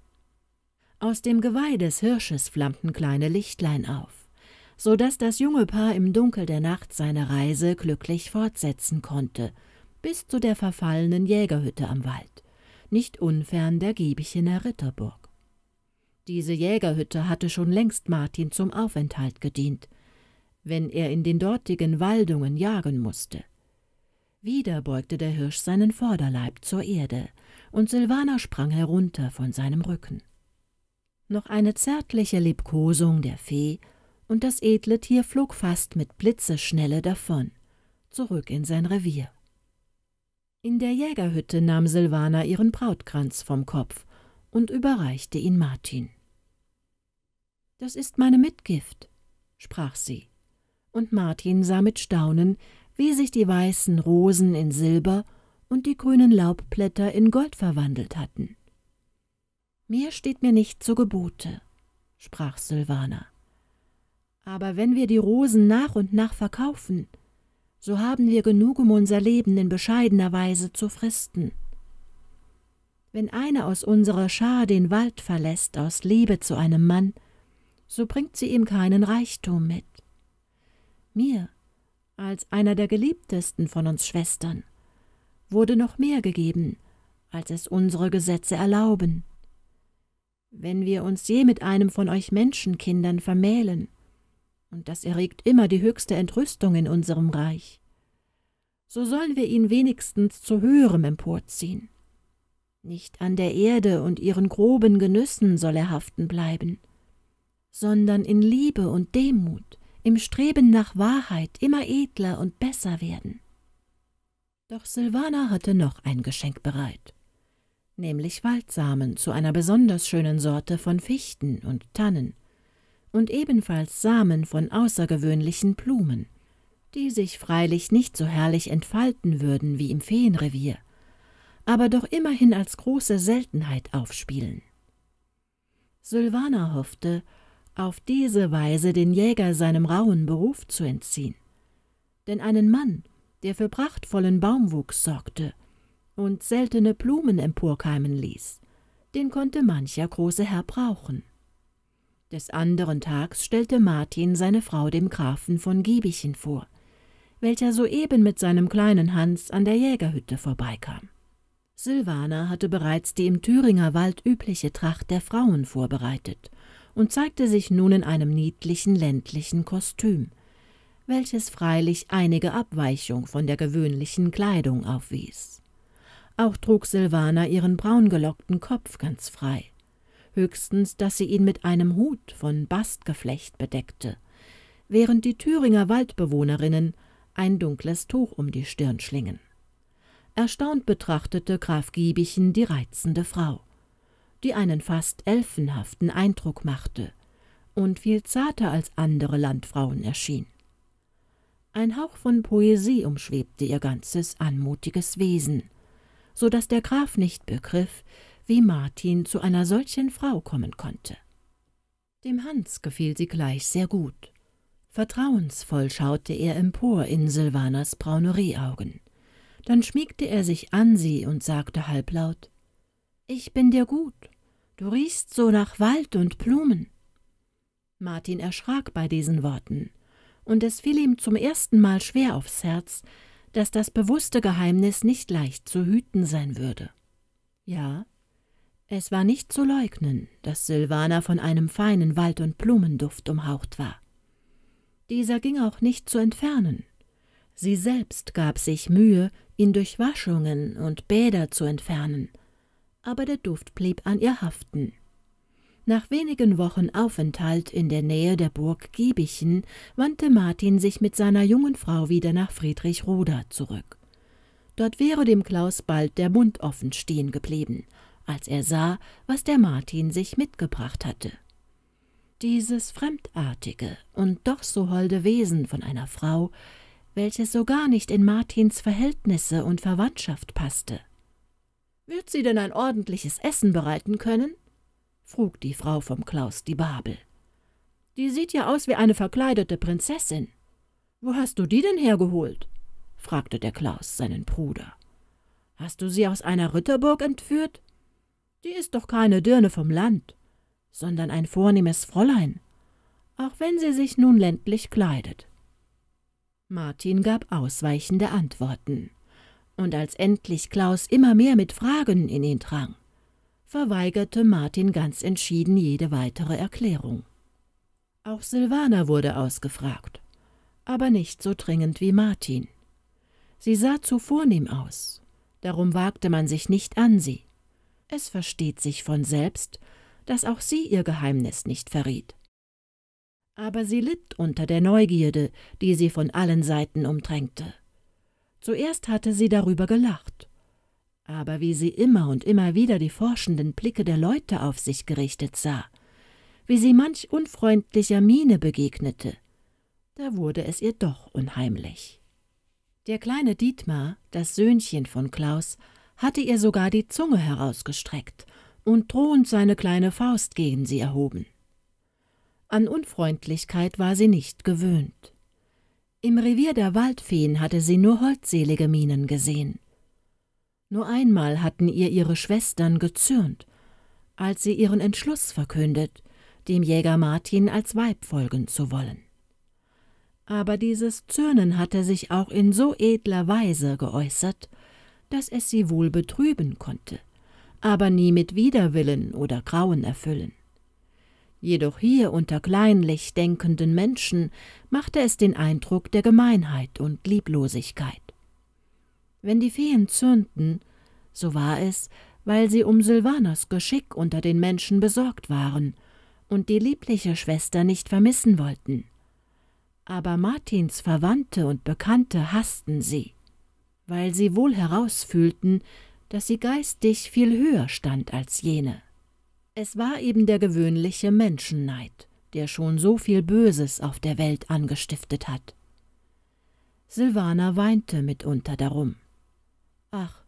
Aus dem Geweih des Hirsches flammten kleine Lichtlein auf, so daß das junge Paar im Dunkel der Nacht seine Reise glücklich fortsetzen konnte, bis zu der verfallenen Jägerhütte am Wald, nicht unfern der Giebichener Ritterburg. Diese Jägerhütte hatte schon längst Martin zum Aufenthalt gedient, wenn er in den dortigen Waldungen jagen mußte. Wieder beugte der Hirsch seinen Vorderleib zur Erde, und Silvana sprang herunter von seinem Rücken. Noch eine zärtliche Liebkosung der Fee, und das edle Tier flog fast mit Blitzeschnelle davon, zurück in sein Revier. In der Jägerhütte nahm Silvana ihren Brautkranz vom Kopf und überreichte ihn Martin. Das ist meine Mitgift, sprach sie, und Martin sah mit Staunen, wie sich die weißen Rosen in Silber und die grünen Laubblätter in Gold verwandelt hatten. Mehr steht mir nicht zu Gebote, sprach Silvana. Aber wenn wir die Rosen nach und nach verkaufen, so haben wir genug, um unser Leben in bescheidener Weise zu fristen. Wenn einer aus unserer Schar den Wald verlässt aus Liebe zu einem Mann, so bringt sie ihm keinen Reichtum mit. Mir als einer der geliebtesten von uns Schwestern, wurde noch mehr gegeben, als es unsere Gesetze erlauben. Wenn wir uns je mit einem von euch Menschenkindern vermählen, und das erregt immer die höchste Entrüstung in unserem Reich, so sollen wir ihn wenigstens zu höherem emporziehen. Nicht an der Erde und ihren groben Genüssen soll er haften bleiben, sondern in Liebe und Demut im Streben nach Wahrheit immer edler und besser werden. Doch Silvana hatte noch ein Geschenk bereit, nämlich Waldsamen zu einer besonders schönen Sorte von Fichten und Tannen und ebenfalls Samen von außergewöhnlichen Blumen, die sich freilich nicht so herrlich entfalten würden wie im Feenrevier, aber doch immerhin als große Seltenheit aufspielen. Silvana hoffte, auf diese Weise den Jäger seinem rauen Beruf zu entziehen. Denn einen Mann, der für prachtvollen Baumwuchs sorgte und seltene Blumen emporkeimen ließ, den konnte mancher große Herr brauchen. Des anderen Tags stellte Martin seine Frau dem Grafen von Giebichen vor, welcher soeben mit seinem kleinen Hans an der Jägerhütte vorbeikam. Silvana hatte bereits die im Thüringer Wald übliche Tracht der Frauen vorbereitet und zeigte sich nun in einem niedlichen ländlichen Kostüm, welches freilich einige Abweichung von der gewöhnlichen Kleidung aufwies. Auch trug Silvana ihren braungelockten Kopf ganz frei, höchstens, dass sie ihn mit einem Hut von Bastgeflecht bedeckte, während die Thüringer Waldbewohnerinnen ein dunkles Tuch um die Stirn schlingen. Erstaunt betrachtete Graf Giebichen die reizende Frau, die einen fast elfenhaften Eindruck machte und viel zarter als andere Landfrauen erschien. Ein Hauch von Poesie umschwebte ihr ganzes anmutiges Wesen, so daß der Graf nicht begriff, wie Martin zu einer solchen Frau kommen konnte. Dem Hans gefiel sie gleich sehr gut. Vertrauensvoll schaute er empor in Silvanas Braunerieaugen. Dann schmiegte er sich an sie und sagte halblaut ich bin dir gut. Du riechst so nach Wald und Blumen. Martin erschrak bei diesen Worten, und es fiel ihm zum ersten Mal schwer aufs Herz, dass das bewusste Geheimnis nicht leicht zu hüten sein würde. Ja, es war nicht zu leugnen, dass Silvana von einem feinen Wald- und Blumenduft umhaucht war. Dieser ging auch nicht zu entfernen. Sie selbst gab sich Mühe, ihn durch Waschungen und Bäder zu entfernen – aber der Duft blieb an ihr haften. Nach wenigen Wochen Aufenthalt in der Nähe der Burg Giebichen wandte Martin sich mit seiner jungen Frau wieder nach Friedrichroda zurück. Dort wäre dem Klaus bald der Mund offen stehen geblieben, als er sah, was der Martin sich mitgebracht hatte. Dieses fremdartige und doch so holde Wesen von einer Frau, welches so gar nicht in Martins Verhältnisse und Verwandtschaft passte – wird sie denn ein ordentliches Essen bereiten können? frug die Frau vom Klaus die Babel. Die sieht ja aus wie eine verkleidete Prinzessin. Wo hast du die denn hergeholt? fragte der Klaus seinen Bruder. Hast du sie aus einer Ritterburg entführt? Die ist doch keine Dirne vom Land, sondern ein vornehmes Fräulein, auch wenn sie sich nun ländlich kleidet. Martin gab ausweichende Antworten. Und als endlich Klaus immer mehr mit Fragen in ihn drang, verweigerte Martin ganz entschieden jede weitere Erklärung. Auch Silvana wurde ausgefragt, aber nicht so dringend wie Martin. Sie sah zu vornehm aus, darum wagte man sich nicht an sie. Es versteht sich von selbst, dass auch sie ihr Geheimnis nicht verriet. Aber sie litt unter der Neugierde, die sie von allen Seiten umdrängte. Zuerst hatte sie darüber gelacht. Aber wie sie immer und immer wieder die forschenden Blicke der Leute auf sich gerichtet sah, wie sie manch unfreundlicher Miene begegnete, da wurde es ihr doch unheimlich. Der kleine Dietmar, das Söhnchen von Klaus, hatte ihr sogar die Zunge herausgestreckt und drohend seine kleine Faust gegen sie erhoben. An Unfreundlichkeit war sie nicht gewöhnt. Im Revier der Waldfeen hatte sie nur holdselige Mienen gesehen. Nur einmal hatten ihr ihre Schwestern gezürnt, als sie ihren Entschluss verkündet, dem Jäger Martin als Weib folgen zu wollen. Aber dieses Zürnen hatte sich auch in so edler Weise geäußert, dass es sie wohl betrüben konnte, aber nie mit Widerwillen oder Grauen erfüllen. Jedoch hier unter kleinlich denkenden Menschen machte es den Eindruck der Gemeinheit und Lieblosigkeit. Wenn die Feen zürnten, so war es, weil sie um Silvanas Geschick unter den Menschen besorgt waren und die liebliche Schwester nicht vermissen wollten. Aber Martins Verwandte und Bekannte hassten sie, weil sie wohl herausfühlten, dass sie geistig viel höher stand als jene. Es war eben der gewöhnliche Menschenneid, der schon so viel Böses auf der Welt angestiftet hat. Silvana weinte mitunter darum. Ach,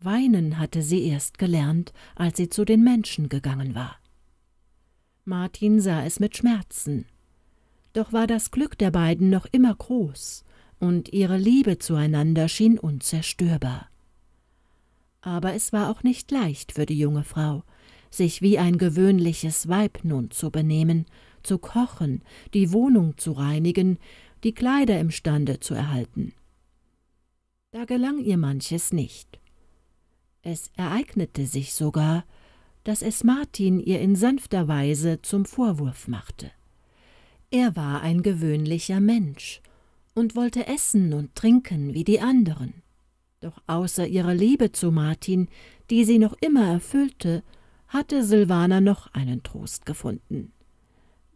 weinen hatte sie erst gelernt, als sie zu den Menschen gegangen war. Martin sah es mit Schmerzen. Doch war das Glück der beiden noch immer groß, und ihre Liebe zueinander schien unzerstörbar. Aber es war auch nicht leicht für die junge Frau, sich wie ein gewöhnliches Weib nun zu benehmen, zu kochen, die Wohnung zu reinigen, die Kleider imstande zu erhalten. Da gelang ihr manches nicht. Es ereignete sich sogar, dass es Martin ihr in sanfter Weise zum Vorwurf machte. Er war ein gewöhnlicher Mensch und wollte essen und trinken wie die anderen. Doch außer ihrer Liebe zu Martin, die sie noch immer erfüllte, hatte Silvana noch einen Trost gefunden.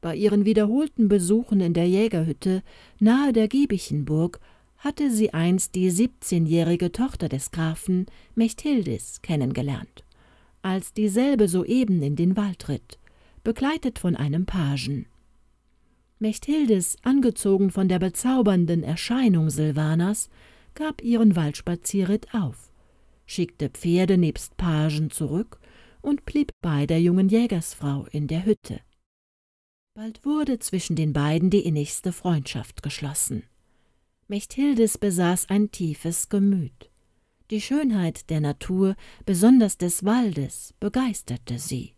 Bei ihren wiederholten Besuchen in der Jägerhütte nahe der Giebichenburg hatte sie einst die 17-jährige Tochter des Grafen, Mechthildis, kennengelernt, als dieselbe soeben in den Wald ritt, begleitet von einem Pagen. Mechthildis, angezogen von der bezaubernden Erscheinung Silvanas, gab ihren Waldspazierritt auf, schickte Pferde nebst Pagen zurück und blieb bei der jungen Jägersfrau in der Hütte. Bald wurde zwischen den beiden die innigste Freundschaft geschlossen. Mechthildes besaß ein tiefes Gemüt. Die Schönheit der Natur, besonders des Waldes, begeisterte sie.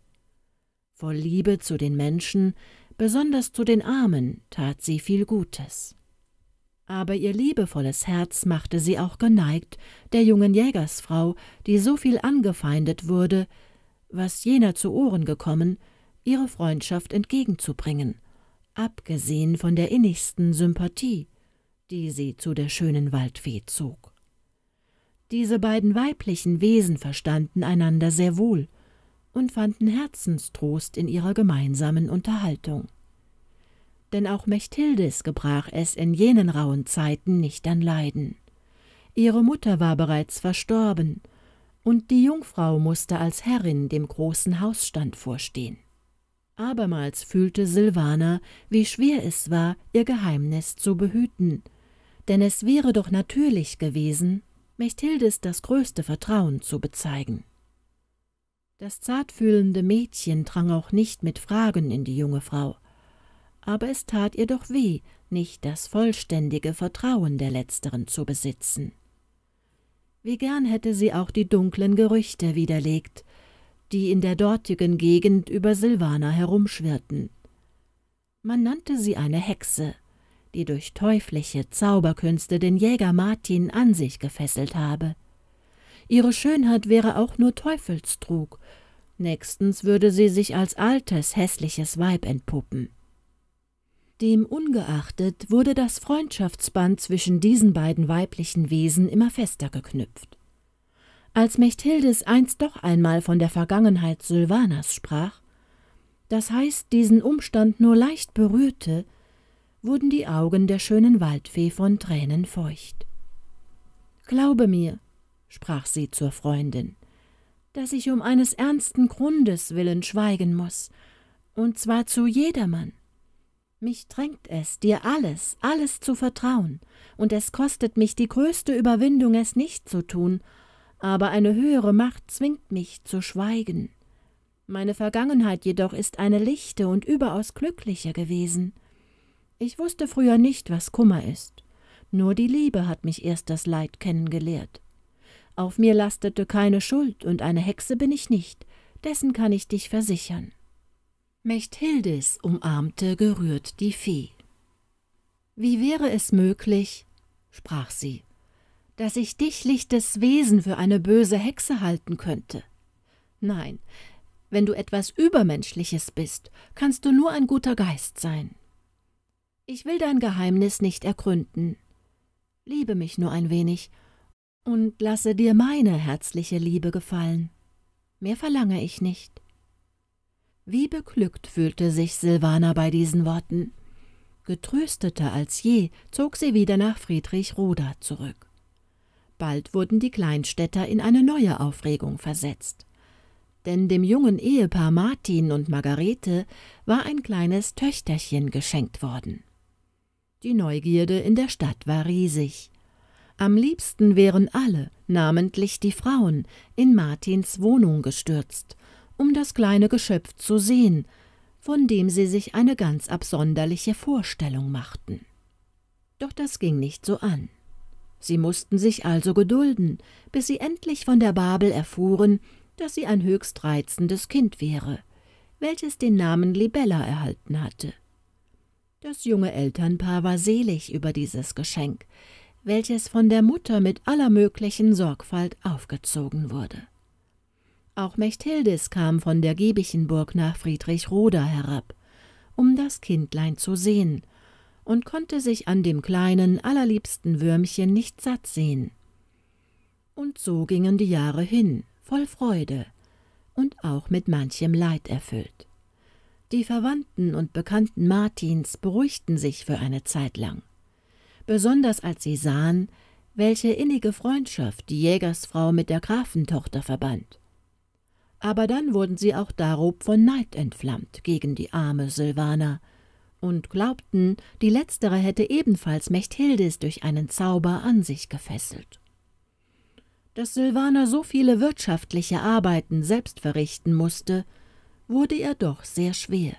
Voll Liebe zu den Menschen, besonders zu den Armen, tat sie viel Gutes. Aber ihr liebevolles Herz machte sie auch geneigt, der jungen Jägersfrau, die so viel angefeindet wurde, was jener zu Ohren gekommen, ihre Freundschaft entgegenzubringen, abgesehen von der innigsten Sympathie, die sie zu der schönen Waldfee zog. Diese beiden weiblichen Wesen verstanden einander sehr wohl und fanden Herzenstrost in ihrer gemeinsamen Unterhaltung. Denn auch Mechthildis gebrach es in jenen rauen Zeiten nicht an Leiden. Ihre Mutter war bereits verstorben, und die Jungfrau musste als Herrin dem großen Hausstand vorstehen. Abermals fühlte Silvana, wie schwer es war, ihr Geheimnis zu behüten, denn es wäre doch natürlich gewesen, Mechthildes das größte Vertrauen zu bezeigen. Das zartfühlende Mädchen drang auch nicht mit Fragen in die junge Frau, aber es tat ihr doch weh, nicht das vollständige Vertrauen der Letzteren zu besitzen. Wie gern hätte sie auch die dunklen Gerüchte widerlegt, die in der dortigen Gegend über Silvana herumschwirrten. Man nannte sie eine Hexe, die durch teuflische Zauberkünste den Jäger Martin an sich gefesselt habe. Ihre Schönheit wäre auch nur Teufelstrug, nächstens würde sie sich als altes, hässliches Weib entpuppen. Dem ungeachtet wurde das Freundschaftsband zwischen diesen beiden weiblichen Wesen immer fester geknüpft. Als Mechthildes einst doch einmal von der Vergangenheit Sylvanas sprach, das heißt diesen Umstand nur leicht berührte, wurden die Augen der schönen Waldfee von Tränen feucht. Glaube mir, sprach sie zur Freundin, dass ich um eines ernsten Grundes willen schweigen muß, und zwar zu jedermann. Mich drängt es, dir alles, alles zu vertrauen, und es kostet mich die größte Überwindung, es nicht zu tun, aber eine höhere Macht zwingt mich zu schweigen. Meine Vergangenheit jedoch ist eine lichte und überaus glückliche gewesen. Ich wusste früher nicht, was Kummer ist. Nur die Liebe hat mich erst das Leid kennengelehrt. Auf mir lastete keine Schuld und eine Hexe bin ich nicht, dessen kann ich dich versichern. Mechthildis umarmte gerührt die Fee. Wie wäre es möglich, sprach sie, dass ich dich, lichtes Wesen, für eine böse Hexe halten könnte? Nein, wenn du etwas Übermenschliches bist, kannst du nur ein guter Geist sein. Ich will dein Geheimnis nicht ergründen. Liebe mich nur ein wenig und lasse dir meine herzliche Liebe gefallen. Mehr verlange ich nicht. Wie beglückt fühlte sich Silvana bei diesen Worten. Getrösteter als je zog sie wieder nach Friedrich Roda zurück. Bald wurden die Kleinstädter in eine neue Aufregung versetzt. Denn dem jungen Ehepaar Martin und Margarete war ein kleines Töchterchen geschenkt worden. Die Neugierde in der Stadt war riesig. Am liebsten wären alle, namentlich die Frauen, in Martins Wohnung gestürzt, um das kleine Geschöpf zu sehen, von dem sie sich eine ganz absonderliche Vorstellung machten. Doch das ging nicht so an. Sie mussten sich also gedulden, bis sie endlich von der Babel erfuhren, dass sie ein höchst reizendes Kind wäre, welches den Namen Libella erhalten hatte. Das junge Elternpaar war selig über dieses Geschenk, welches von der Mutter mit aller möglichen Sorgfalt aufgezogen wurde. Auch Mechthildis kam von der Gebichenburg nach Friedrichroda herab, um das Kindlein zu sehen, und konnte sich an dem kleinen, allerliebsten Würmchen nicht satt sehen. Und so gingen die Jahre hin, voll Freude und auch mit manchem Leid erfüllt. Die Verwandten und Bekannten Martins beruhigten sich für eine Zeit lang, besonders als sie sahen, welche innige Freundschaft die Jägersfrau mit der Grafentochter verband aber dann wurden sie auch darob von Neid entflammt gegen die arme Silvana und glaubten, die letztere hätte ebenfalls Mechthildis durch einen Zauber an sich gefesselt. Dass Silvana so viele wirtschaftliche Arbeiten selbst verrichten musste, wurde ihr doch sehr schwer.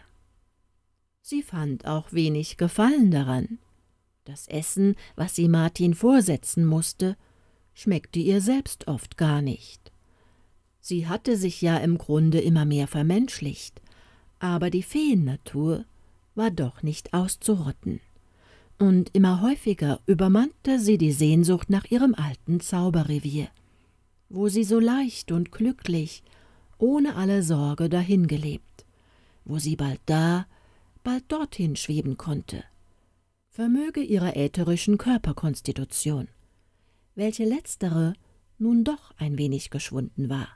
Sie fand auch wenig Gefallen daran. Das Essen, was sie Martin vorsetzen musste, schmeckte ihr selbst oft gar nicht. Sie hatte sich ja im Grunde immer mehr vermenschlicht, aber die Feennatur war doch nicht auszurotten. Und immer häufiger übermannte sie die Sehnsucht nach ihrem alten Zauberrevier, wo sie so leicht und glücklich, ohne alle Sorge dahingelebt, wo sie bald da, bald dorthin schweben konnte. Vermöge ihrer ätherischen Körperkonstitution, welche letztere nun doch ein wenig geschwunden war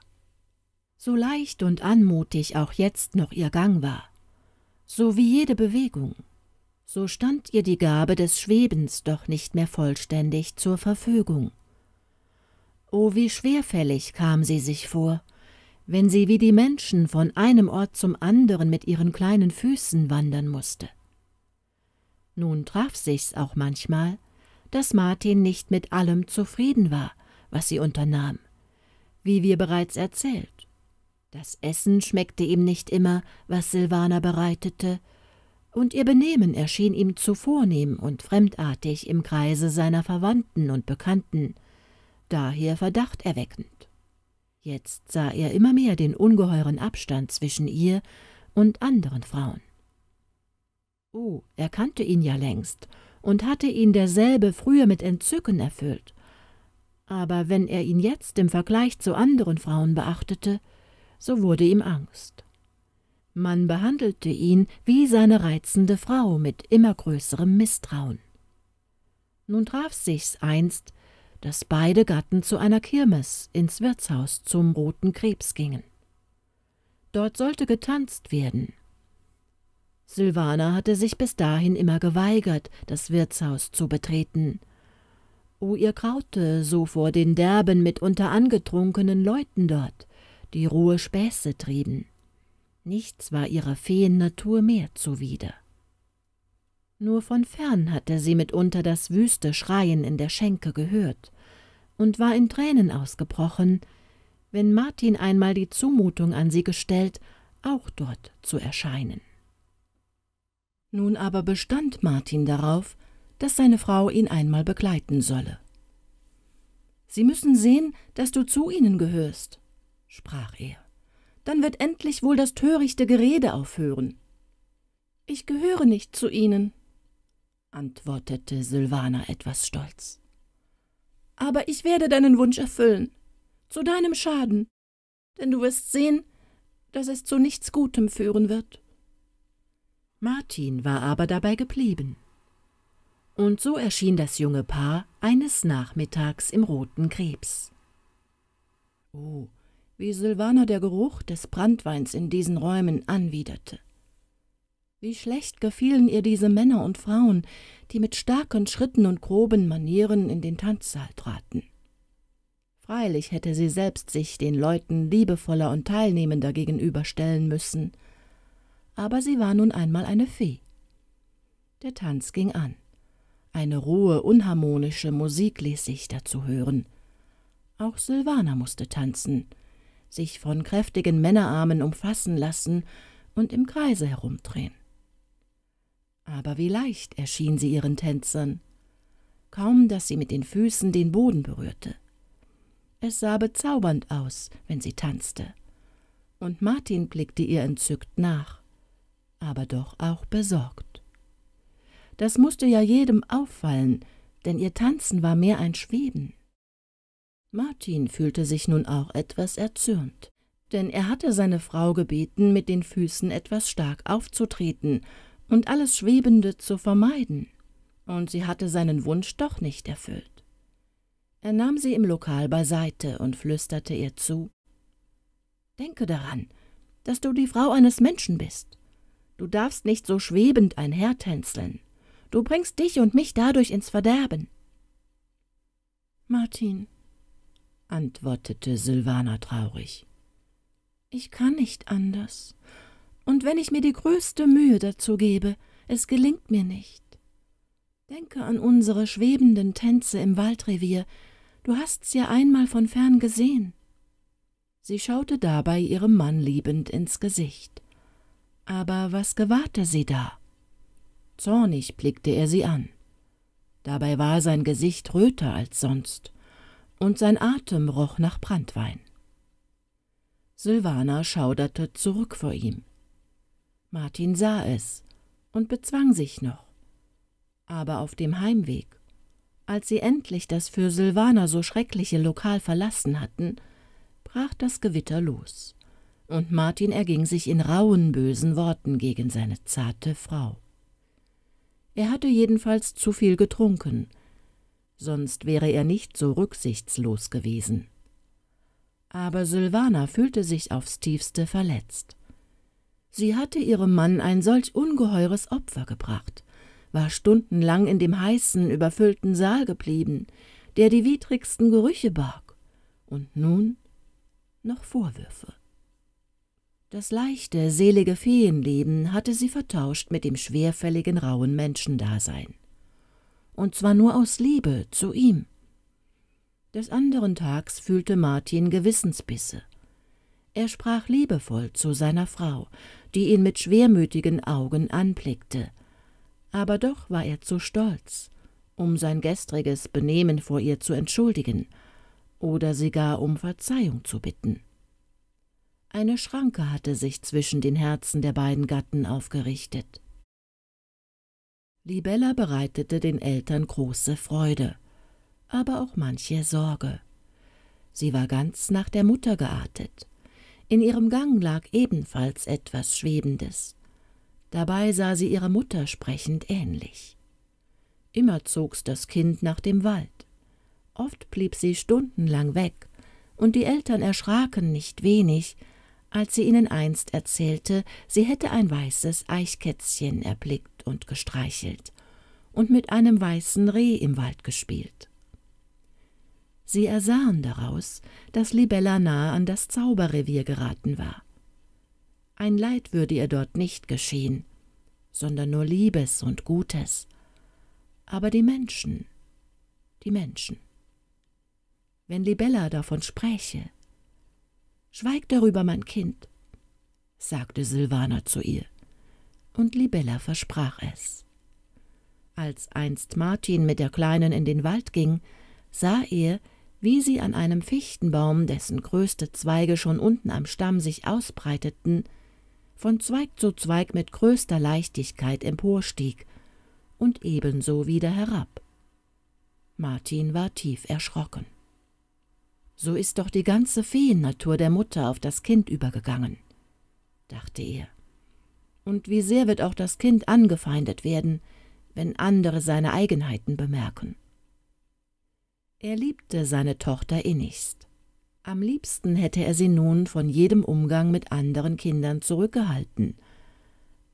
so leicht und anmutig auch jetzt noch ihr Gang war, so wie jede Bewegung, so stand ihr die Gabe des Schwebens doch nicht mehr vollständig zur Verfügung. Oh, wie schwerfällig kam sie sich vor, wenn sie wie die Menschen von einem Ort zum anderen mit ihren kleinen Füßen wandern musste. Nun traf sich's auch manchmal, dass Martin nicht mit allem zufrieden war, was sie unternahm, wie wir bereits erzählt. Das Essen schmeckte ihm nicht immer, was Silvana bereitete, und ihr Benehmen erschien ihm zu vornehm und fremdartig im Kreise seiner Verwandten und Bekannten, daher Verdacht erweckend. Jetzt sah er immer mehr den ungeheuren Abstand zwischen ihr und anderen Frauen. Oh, er kannte ihn ja längst und hatte ihn derselbe früher mit Entzücken erfüllt. Aber wenn er ihn jetzt im Vergleich zu anderen Frauen beachtete, so wurde ihm Angst. Man behandelte ihn wie seine reizende Frau mit immer größerem Misstrauen. Nun traf sich's einst, dass beide Gatten zu einer Kirmes ins Wirtshaus zum Roten Krebs gingen. Dort sollte getanzt werden. Silvana hatte sich bis dahin immer geweigert, das Wirtshaus zu betreten. O oh, ihr graute so vor den derben, mitunter angetrunkenen Leuten dort, die rohe Späße trieben. Nichts war ihrer Feennatur mehr zuwider. Nur von fern hatte sie mitunter das wüste Schreien in der Schenke gehört und war in Tränen ausgebrochen, wenn Martin einmal die Zumutung an sie gestellt, auch dort zu erscheinen. Nun aber bestand Martin darauf, dass seine Frau ihn einmal begleiten solle. Sie müssen sehen, dass du zu ihnen gehörst, sprach er, dann wird endlich wohl das törichte Gerede aufhören. Ich gehöre nicht zu Ihnen, antwortete Silvana etwas stolz. Aber ich werde deinen Wunsch erfüllen, zu deinem Schaden, denn du wirst sehen, dass es zu nichts Gutem führen wird. Martin war aber dabei geblieben. Und so erschien das junge Paar eines Nachmittags im Roten Krebs. Oh, wie Silvana der Geruch des Brandweins in diesen Räumen anwiderte. Wie schlecht gefielen ihr diese Männer und Frauen, die mit starken Schritten und groben Manieren in den Tanzsaal traten. Freilich hätte sie selbst sich den Leuten liebevoller und teilnehmender gegenüberstellen müssen, aber sie war nun einmal eine Fee. Der Tanz ging an. Eine rohe, unharmonische Musik ließ sich dazu hören. Auch Silvana musste tanzen – sich von kräftigen Männerarmen umfassen lassen und im Kreise herumdrehen. Aber wie leicht erschien sie ihren Tänzern, kaum dass sie mit den Füßen den Boden berührte. Es sah bezaubernd aus, wenn sie tanzte, und Martin blickte ihr entzückt nach, aber doch auch besorgt. Das musste ja jedem auffallen, denn ihr Tanzen war mehr ein Schweben. Martin fühlte sich nun auch etwas erzürnt, denn er hatte seine Frau gebeten, mit den Füßen etwas stark aufzutreten und alles Schwebende zu vermeiden, und sie hatte seinen Wunsch doch nicht erfüllt. Er nahm sie im Lokal beiseite und flüsterte ihr zu, »Denke daran, dass du die Frau eines Menschen bist. Du darfst nicht so schwebend einhertänzeln. Du bringst dich und mich dadurch ins Verderben.« Martin antwortete Silvana traurig. Ich kann nicht anders. Und wenn ich mir die größte Mühe dazu gebe, es gelingt mir nicht. Denke an unsere schwebenden Tänze im Waldrevier. Du hast's ja einmal von fern gesehen. Sie schaute dabei ihrem Mann liebend ins Gesicht. Aber was gewahrte sie da? Zornig blickte er sie an. Dabei war sein Gesicht röter als sonst und sein Atem roch nach Branntwein. Silvana schauderte zurück vor ihm. Martin sah es und bezwang sich noch. Aber auf dem Heimweg, als sie endlich das für Silvana so schreckliche Lokal verlassen hatten, brach das Gewitter los, und Martin erging sich in rauen, bösen Worten gegen seine zarte Frau. Er hatte jedenfalls zu viel getrunken – sonst wäre er nicht so rücksichtslos gewesen. Aber Silvana fühlte sich aufs tiefste verletzt. Sie hatte ihrem Mann ein solch ungeheures Opfer gebracht, war stundenlang in dem heißen, überfüllten Saal geblieben, der die widrigsten Gerüche barg, und nun noch Vorwürfe. Das leichte, selige Feenleben hatte sie vertauscht mit dem schwerfälligen, rauen Menschendasein und zwar nur aus Liebe zu ihm. Des anderen Tags fühlte Martin Gewissensbisse. Er sprach liebevoll zu seiner Frau, die ihn mit schwermütigen Augen anblickte. Aber doch war er zu stolz, um sein gestriges Benehmen vor ihr zu entschuldigen oder sie gar um Verzeihung zu bitten. Eine Schranke hatte sich zwischen den Herzen der beiden Gatten aufgerichtet. Libella bereitete den Eltern große Freude, aber auch manche Sorge. Sie war ganz nach der Mutter geartet. In ihrem Gang lag ebenfalls etwas Schwebendes. Dabei sah sie ihrer Mutter sprechend ähnlich. Immer zog's das Kind nach dem Wald. Oft blieb sie stundenlang weg, und die Eltern erschraken nicht wenig, als sie ihnen einst erzählte, sie hätte ein weißes Eichkätzchen erblickt und gestreichelt und mit einem weißen Reh im Wald gespielt. Sie ersahen daraus, dass Libella nahe an das Zauberrevier geraten war. Ein Leid würde ihr dort nicht geschehen, sondern nur Liebes und Gutes. Aber die Menschen, die Menschen. Wenn Libella davon spräche. Schweig darüber, mein Kind, sagte Silvana zu ihr und Libella versprach es. Als einst Martin mit der Kleinen in den Wald ging, sah er, wie sie an einem Fichtenbaum, dessen größte Zweige schon unten am Stamm sich ausbreiteten, von Zweig zu Zweig mit größter Leichtigkeit emporstieg und ebenso wieder herab. Martin war tief erschrocken. So ist doch die ganze Feennatur der Mutter auf das Kind übergegangen, dachte er. Und wie sehr wird auch das Kind angefeindet werden, wenn andere seine Eigenheiten bemerken. Er liebte seine Tochter innigst. Eh Am liebsten hätte er sie nun von jedem Umgang mit anderen Kindern zurückgehalten,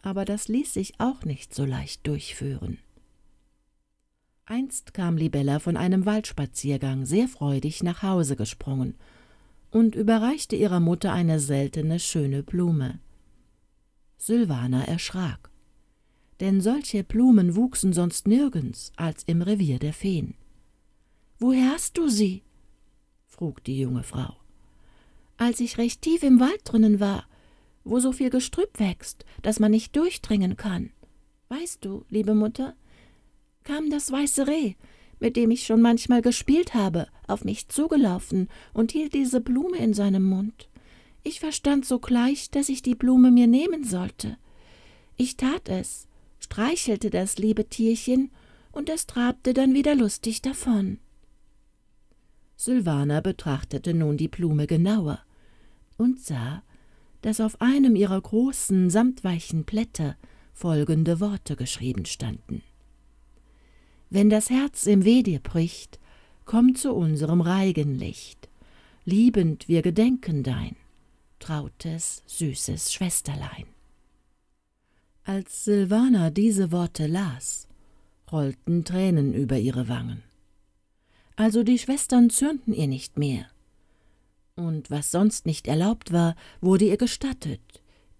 aber das ließ sich auch nicht so leicht durchführen. Einst kam Libella von einem Waldspaziergang sehr freudig nach Hause gesprungen und überreichte ihrer Mutter eine seltene schöne Blume. Silvana erschrak. Denn solche Blumen wuchsen sonst nirgends als im Revier der Feen. Woher hast du sie? frug die junge Frau. Als ich recht tief im Wald drinnen war, wo so viel Gestrüpp wächst, dass man nicht durchdringen kann. Weißt du, liebe Mutter, kam das weiße Reh, mit dem ich schon manchmal gespielt habe, auf mich zugelaufen und hielt diese Blume in seinem Mund. Ich verstand sogleich, dass ich die Blume mir nehmen sollte. Ich tat es, streichelte das liebe Tierchen, und es trabte dann wieder lustig davon. Silvana betrachtete nun die Blume genauer und sah, dass auf einem ihrer großen, samtweichen Blätter folgende Worte geschrieben standen. Wenn das Herz im Weh dir bricht, komm zu unserem Reigenlicht, liebend wir gedenken dein trautes, süßes Schwesterlein. Als Silvana diese Worte las, rollten Tränen über ihre Wangen. Also die Schwestern zürnten ihr nicht mehr. Und was sonst nicht erlaubt war, wurde ihr gestattet,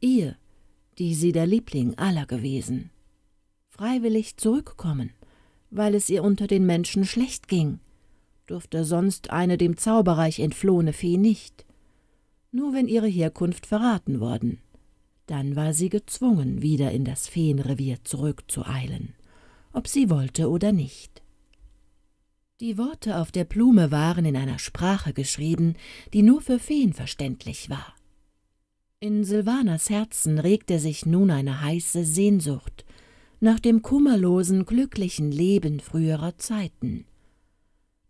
ihr, die sie der Liebling aller gewesen. Freiwillig zurückkommen, weil es ihr unter den Menschen schlecht ging, durfte sonst eine dem Zauberreich entflohene Fee nicht nur wenn ihre Herkunft verraten worden. Dann war sie gezwungen, wieder in das Feenrevier zurückzueilen, ob sie wollte oder nicht. Die Worte auf der Blume waren in einer Sprache geschrieben, die nur für Feen verständlich war. In Silvanas Herzen regte sich nun eine heiße Sehnsucht nach dem kummerlosen, glücklichen Leben früherer Zeiten.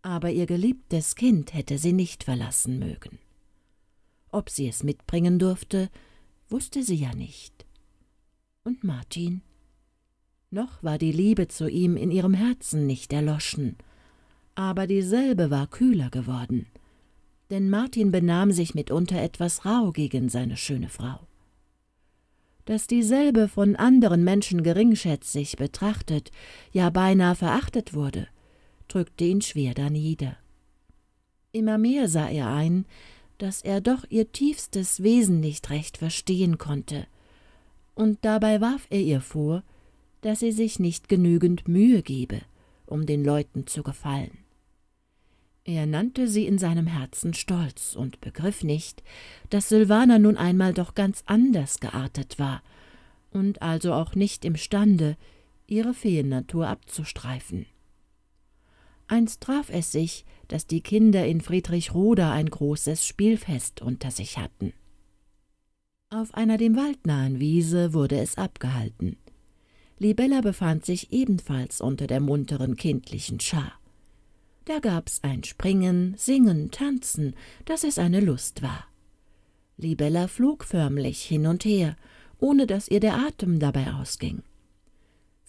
Aber ihr geliebtes Kind hätte sie nicht verlassen mögen. Ob sie es mitbringen durfte, wusste sie ja nicht. Und Martin? Noch war die Liebe zu ihm in ihrem Herzen nicht erloschen, aber dieselbe war kühler geworden, denn Martin benahm sich mitunter etwas rau gegen seine schöne Frau. Dass dieselbe von anderen Menschen geringschätzig betrachtet, ja beinahe verachtet wurde, drückte ihn schwer danieder. Immer mehr sah er ein, dass er doch ihr tiefstes Wesen nicht recht verstehen konnte, und dabei warf er ihr vor, dass sie sich nicht genügend Mühe gebe, um den Leuten zu gefallen. Er nannte sie in seinem Herzen stolz und begriff nicht, dass Silvana nun einmal doch ganz anders geartet war und also auch nicht imstande, ihre Feennatur abzustreifen. Einst traf es sich, dass die Kinder in Friedrichroda ein großes Spielfest unter sich hatten. Auf einer dem Wald nahen Wiese wurde es abgehalten. Libella befand sich ebenfalls unter der munteren kindlichen Schar. Da gab's ein Springen, Singen, Tanzen, dass es eine Lust war. Libella flog förmlich hin und her, ohne dass ihr der Atem dabei ausging.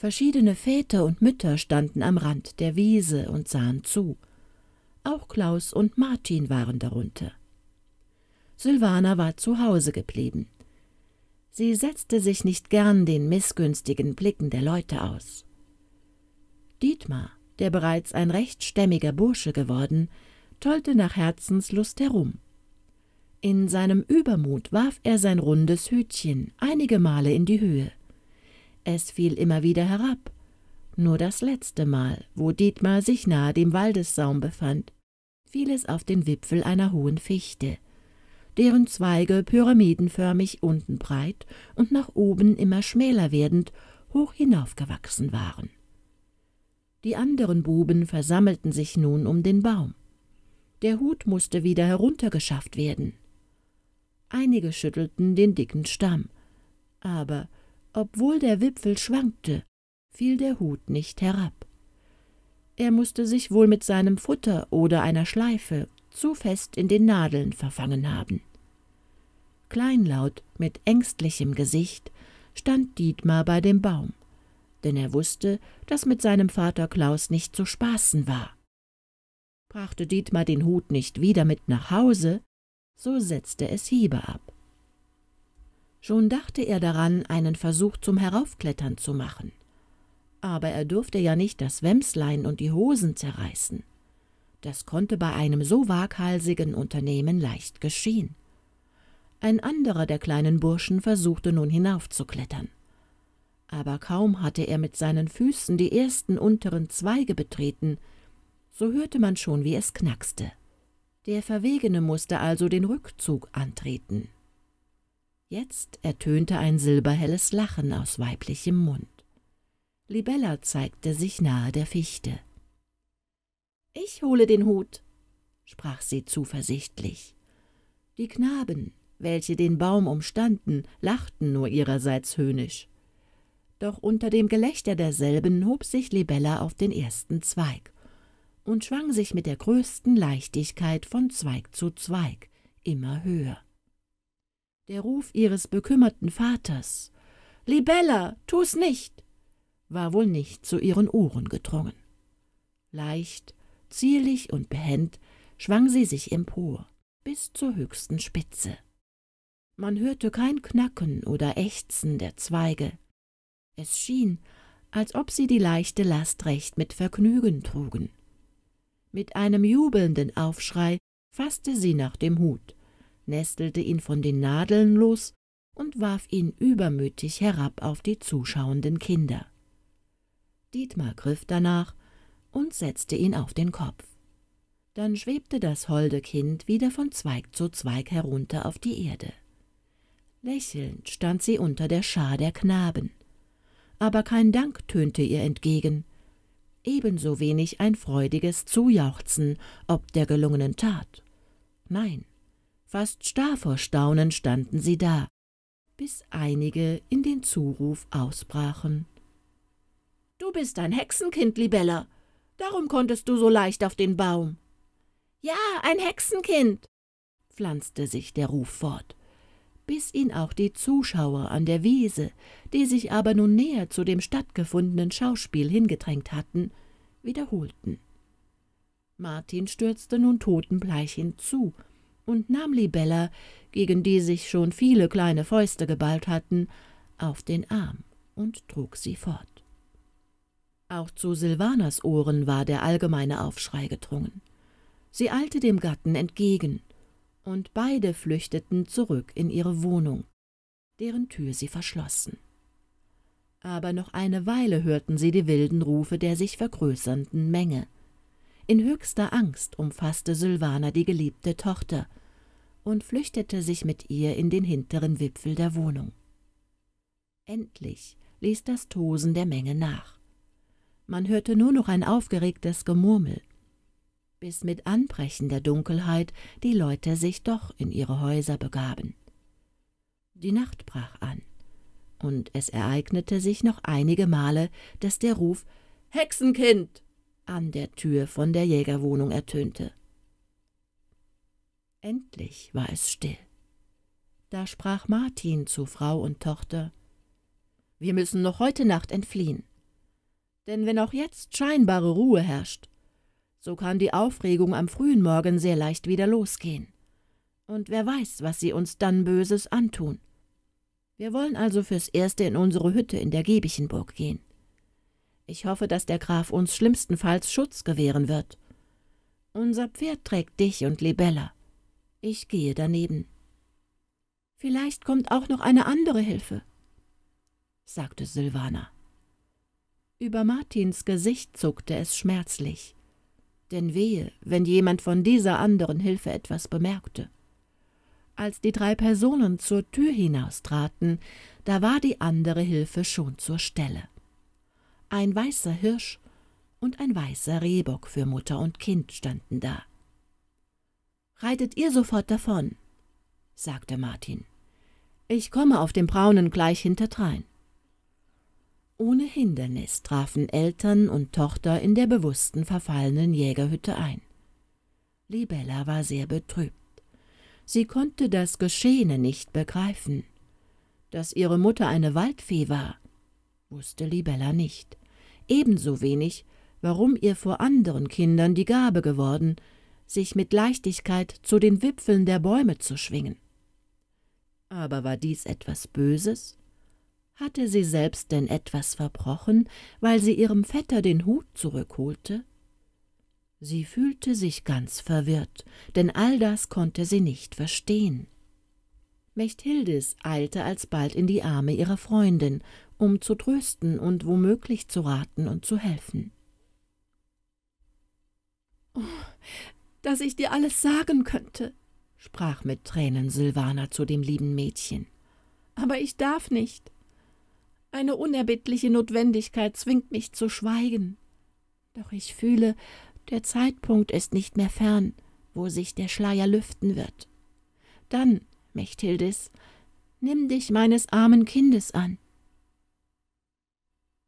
Verschiedene Väter und Mütter standen am Rand der Wiese und sahen zu. Auch Klaus und Martin waren darunter. Silvana war zu Hause geblieben. Sie setzte sich nicht gern den missgünstigen Blicken der Leute aus. Dietmar, der bereits ein recht stämmiger Bursche geworden, tollte nach Herzenslust herum. In seinem Übermut warf er sein rundes Hütchen einige Male in die Höhe. Es fiel immer wieder herab. Nur das letzte Mal, wo Dietmar sich nahe dem Waldessaum befand, fiel es auf den Wipfel einer hohen Fichte, deren Zweige pyramidenförmig unten breit und nach oben immer schmäler werdend hoch hinaufgewachsen waren. Die anderen Buben versammelten sich nun um den Baum. Der Hut musste wieder heruntergeschafft werden. Einige schüttelten den dicken Stamm, aber obwohl der Wipfel schwankte, fiel der Hut nicht herab. Er mußte sich wohl mit seinem Futter oder einer Schleife zu fest in den Nadeln verfangen haben. Kleinlaut, mit ängstlichem Gesicht, stand Dietmar bei dem Baum, denn er wusste, dass mit seinem Vater Klaus nicht zu spaßen war. Brachte Dietmar den Hut nicht wieder mit nach Hause, so setzte es Hiebe ab. Schon dachte er daran, einen Versuch zum Heraufklettern zu machen. Aber er durfte ja nicht das Wämslein und die Hosen zerreißen. Das konnte bei einem so waghalsigen Unternehmen leicht geschehen. Ein anderer der kleinen Burschen versuchte nun hinaufzuklettern. Aber kaum hatte er mit seinen Füßen die ersten unteren Zweige betreten, so hörte man schon, wie es knackste. Der Verwegene musste also den Rückzug antreten. Jetzt ertönte ein silberhelles Lachen aus weiblichem Mund. Libella zeigte sich nahe der Fichte. »Ich hole den Hut«, sprach sie zuversichtlich. Die Knaben, welche den Baum umstanden, lachten nur ihrerseits höhnisch. Doch unter dem Gelächter derselben hob sich Libella auf den ersten Zweig und schwang sich mit der größten Leichtigkeit von Zweig zu Zweig, immer höher. Der Ruf ihres bekümmerten Vaters Libella, tu's nicht, war wohl nicht zu ihren Ohren gedrungen. Leicht, zierlich und behend schwang sie sich empor, bis zur höchsten Spitze. Man hörte kein Knacken oder Ächzen der Zweige. Es schien, als ob sie die leichte Last recht mit Vergnügen trugen. Mit einem jubelnden Aufschrei faßte sie nach dem Hut, nestelte ihn von den Nadeln los und warf ihn übermütig herab auf die zuschauenden Kinder. Dietmar griff danach und setzte ihn auf den Kopf. Dann schwebte das holde Kind wieder von Zweig zu Zweig herunter auf die Erde. Lächelnd stand sie unter der Schar der Knaben. Aber kein Dank tönte ihr entgegen, ebenso wenig ein freudiges Zujauchzen ob der gelungenen Tat. Nein, Fast starr vor Staunen standen sie da, bis einige in den Zuruf ausbrachen. Du bist ein Hexenkind, Libella. Darum konntest du so leicht auf den Baum. Ja, ein Hexenkind, pflanzte sich der Ruf fort, bis ihn auch die Zuschauer an der Wiese, die sich aber nun näher zu dem stattgefundenen Schauspiel hingedrängt hatten, wiederholten. Martin stürzte nun totenbleich hinzu, und nahm Libella, gegen die sich schon viele kleine Fäuste geballt hatten, auf den Arm und trug sie fort. Auch zu Silvanas Ohren war der allgemeine Aufschrei gedrungen. Sie eilte dem Gatten entgegen, und beide flüchteten zurück in ihre Wohnung, deren Tür sie verschlossen. Aber noch eine Weile hörten sie die wilden Rufe der sich vergrößernden Menge – in höchster Angst umfasste Sylvana die geliebte Tochter und flüchtete sich mit ihr in den hinteren Wipfel der Wohnung. Endlich ließ das Tosen der Menge nach. Man hörte nur noch ein aufgeregtes Gemurmel, bis mit Anbrechen der Dunkelheit die Leute sich doch in ihre Häuser begaben. Die Nacht brach an, und es ereignete sich noch einige Male, dass der Ruf Hexenkind an der Tür von der Jägerwohnung ertönte. Endlich war es still. Da sprach Martin zu Frau und Tochter Wir müssen noch heute Nacht entfliehen. Denn wenn auch jetzt scheinbare Ruhe herrscht, so kann die Aufregung am frühen Morgen sehr leicht wieder losgehen. Und wer weiß, was sie uns dann Böses antun. Wir wollen also fürs Erste in unsere Hütte in der Gebichenburg gehen. Ich hoffe, dass der Graf uns schlimmstenfalls Schutz gewähren wird. Unser Pferd trägt dich und Libella. Ich gehe daneben. Vielleicht kommt auch noch eine andere Hilfe, sagte Silvana. Über Martins Gesicht zuckte es schmerzlich, denn wehe, wenn jemand von dieser anderen Hilfe etwas bemerkte. Als die drei Personen zur Tür hinaustraten, da war die andere Hilfe schon zur Stelle ein weißer Hirsch und ein weißer Rehbock für Mutter und Kind standen da. »Reitet ihr sofort davon«, sagte Martin. »Ich komme auf dem Braunen gleich hinterdrein.« Ohne Hindernis trafen Eltern und Tochter in der bewussten verfallenen Jägerhütte ein. Libella war sehr betrübt. Sie konnte das Geschehene nicht begreifen. Dass ihre Mutter eine Waldfee war, wusste Libella nicht ebenso wenig, warum ihr vor anderen Kindern die Gabe geworden, sich mit Leichtigkeit zu den Wipfeln der Bäume zu schwingen. Aber war dies etwas Böses? Hatte sie selbst denn etwas verbrochen, weil sie ihrem Vetter den Hut zurückholte? Sie fühlte sich ganz verwirrt, denn all das konnte sie nicht verstehen. Mechthildis eilte alsbald in die Arme ihrer Freundin um zu trösten und womöglich zu raten und zu helfen. Oh, dass ich dir alles sagen könnte, sprach mit Tränen Silvana zu dem lieben Mädchen. Aber ich darf nicht. Eine unerbittliche Notwendigkeit zwingt mich zu schweigen. Doch ich fühle, der Zeitpunkt ist nicht mehr fern, wo sich der Schleier lüften wird. Dann, Mechthildis, nimm dich meines armen Kindes an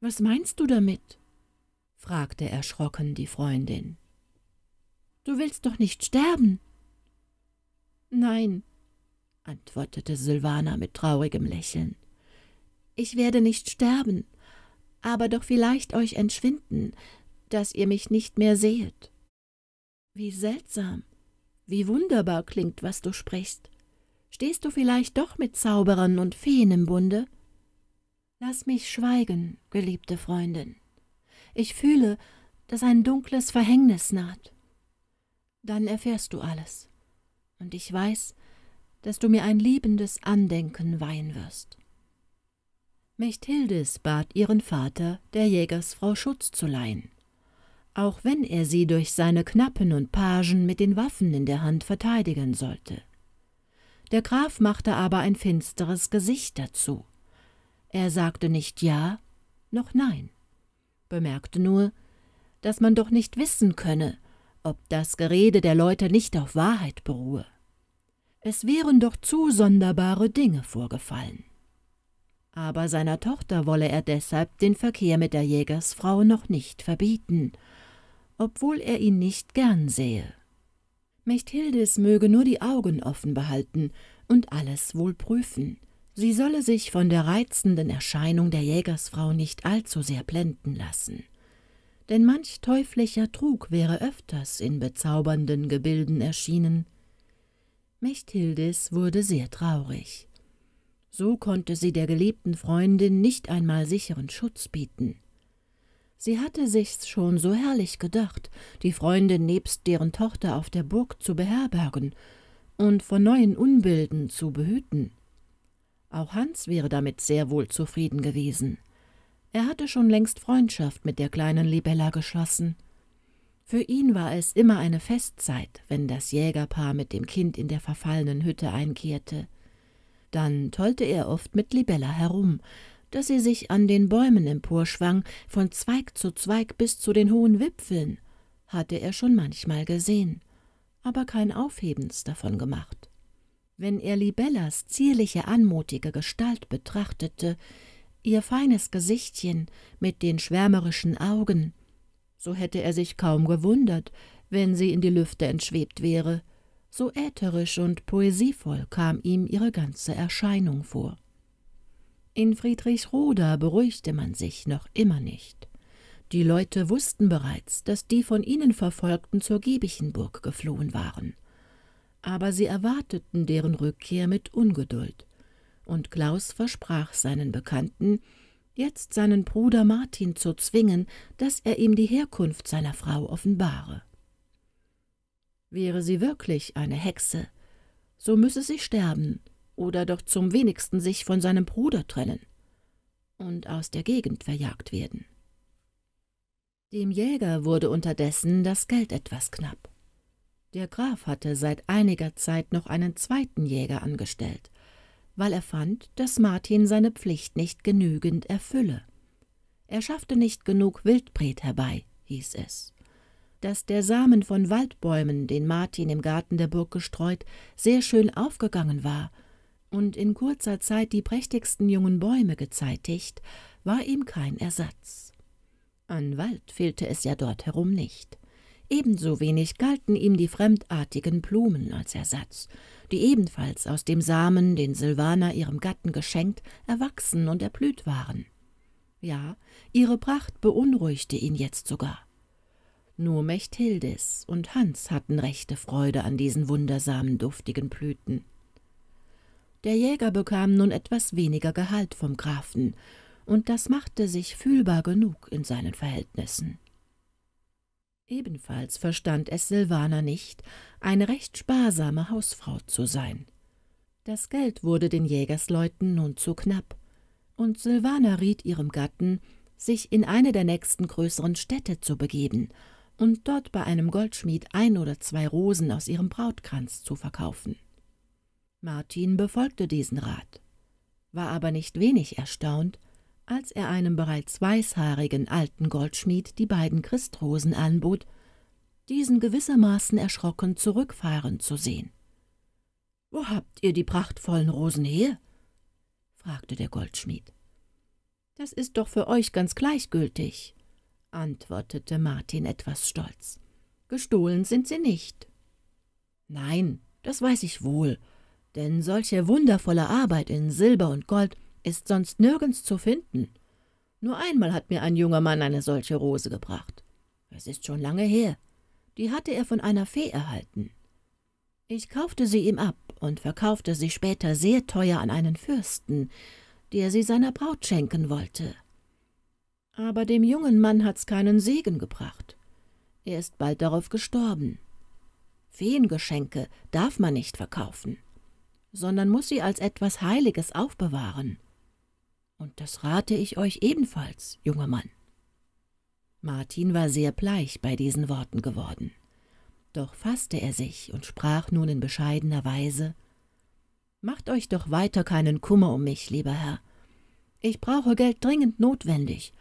was meinst du damit? fragte erschrocken die Freundin. Du willst doch nicht sterben. Nein, antwortete Silvana mit traurigem Lächeln. Ich werde nicht sterben, aber doch vielleicht euch entschwinden, dass ihr mich nicht mehr sehet. Wie seltsam, wie wunderbar klingt, was du sprichst. Stehst du vielleicht doch mit Zauberern und Feen im Bunde? Lass mich schweigen, geliebte Freundin. Ich fühle, dass ein dunkles Verhängnis naht. Dann erfährst du alles. Und ich weiß, dass du mir ein liebendes Andenken weihen wirst. Mechthildis bat ihren Vater, der Jägersfrau Schutz zu leihen. Auch wenn er sie durch seine Knappen und Pagen mit den Waffen in der Hand verteidigen sollte. Der Graf machte aber ein finsteres Gesicht dazu. Er sagte nicht Ja noch Nein, bemerkte nur, dass man doch nicht wissen könne, ob das Gerede der Leute nicht auf Wahrheit beruhe. Es wären doch zu sonderbare Dinge vorgefallen. Aber seiner Tochter wolle er deshalb den Verkehr mit der Jägersfrau noch nicht verbieten, obwohl er ihn nicht gern sehe. Mechthildis möge nur die Augen offen behalten und alles wohl prüfen – Sie solle sich von der reizenden Erscheinung der Jägersfrau nicht allzu sehr blenden lassen, denn manch teuflischer Trug wäre öfters in bezaubernden Gebilden erschienen. Mechthildis wurde sehr traurig. So konnte sie der geliebten Freundin nicht einmal sicheren Schutz bieten. Sie hatte sich's schon so herrlich gedacht, die Freundin nebst deren Tochter auf der Burg zu beherbergen und vor neuen Unbilden zu behüten. Auch Hans wäre damit sehr wohl zufrieden gewesen. Er hatte schon längst Freundschaft mit der kleinen Libella geschlossen. Für ihn war es immer eine Festzeit, wenn das Jägerpaar mit dem Kind in der verfallenen Hütte einkehrte. Dann tollte er oft mit Libella herum, dass sie sich an den Bäumen emporschwang, von Zweig zu Zweig bis zu den hohen Wipfeln, hatte er schon manchmal gesehen, aber kein Aufhebens davon gemacht. Wenn er Libellas zierliche, anmutige Gestalt betrachtete, ihr feines Gesichtchen mit den schwärmerischen Augen, so hätte er sich kaum gewundert, wenn sie in die Lüfte entschwebt wäre, so ätherisch und poesievoll kam ihm ihre ganze Erscheinung vor. In Friedrichsroda beruhigte man sich noch immer nicht. Die Leute wussten bereits, dass die von ihnen Verfolgten zur Giebichenburg geflohen waren aber sie erwarteten deren Rückkehr mit Ungeduld, und Klaus versprach seinen Bekannten, jetzt seinen Bruder Martin zu zwingen, dass er ihm die Herkunft seiner Frau offenbare. Wäre sie wirklich eine Hexe, so müsse sie sterben oder doch zum wenigsten sich von seinem Bruder trennen und aus der Gegend verjagt werden. Dem Jäger wurde unterdessen das Geld etwas knapp. Der Graf hatte seit einiger Zeit noch einen zweiten Jäger angestellt, weil er fand, dass Martin seine Pflicht nicht genügend erfülle. Er schaffte nicht genug Wildbret herbei, hieß es. Dass der Samen von Waldbäumen, den Martin im Garten der Burg gestreut, sehr schön aufgegangen war und in kurzer Zeit die prächtigsten jungen Bäume gezeitigt, war ihm kein Ersatz. An Wald fehlte es ja dort herum nicht. Ebenso wenig galten ihm die fremdartigen Blumen als Ersatz, die ebenfalls aus dem Samen, den Silvana ihrem Gatten geschenkt, erwachsen und erblüht waren. Ja, ihre Pracht beunruhigte ihn jetzt sogar. Nur Mechthildis und Hans hatten rechte Freude an diesen wundersamen, duftigen Blüten. Der Jäger bekam nun etwas weniger Gehalt vom Grafen, und das machte sich fühlbar genug in seinen Verhältnissen. Ebenfalls verstand es Silvana nicht, eine recht sparsame Hausfrau zu sein. Das Geld wurde den Jägersleuten nun zu knapp, und Silvana riet ihrem Gatten, sich in eine der nächsten größeren Städte zu begeben und dort bei einem Goldschmied ein oder zwei Rosen aus ihrem Brautkranz zu verkaufen. Martin befolgte diesen Rat, war aber nicht wenig erstaunt, als er einem bereits weißhaarigen alten Goldschmied die beiden Christrosen anbot, diesen gewissermaßen erschrocken zurückfahren zu sehen. »Wo habt ihr die prachtvollen Rosen her?« fragte der Goldschmied. »Das ist doch für euch ganz gleichgültig«, antwortete Martin etwas stolz. »Gestohlen sind sie nicht.« »Nein, das weiß ich wohl, denn solche wundervolle Arbeit in Silber und Gold ist sonst nirgends zu finden. Nur einmal hat mir ein junger Mann eine solche Rose gebracht. Es ist schon lange her. Die hatte er von einer Fee erhalten. Ich kaufte sie ihm ab und verkaufte sie später sehr teuer an einen Fürsten, der sie seiner Braut schenken wollte. Aber dem jungen Mann hat's keinen Segen gebracht. Er ist bald darauf gestorben. Feengeschenke darf man nicht verkaufen, sondern muss sie als etwas Heiliges aufbewahren. Und das rate ich euch ebenfalls, junger Mann. Martin war sehr bleich bei diesen Worten geworden. Doch fasste er sich und sprach nun in bescheidener Weise Macht euch doch weiter keinen Kummer um mich, lieber Herr. Ich brauche Geld dringend notwendig,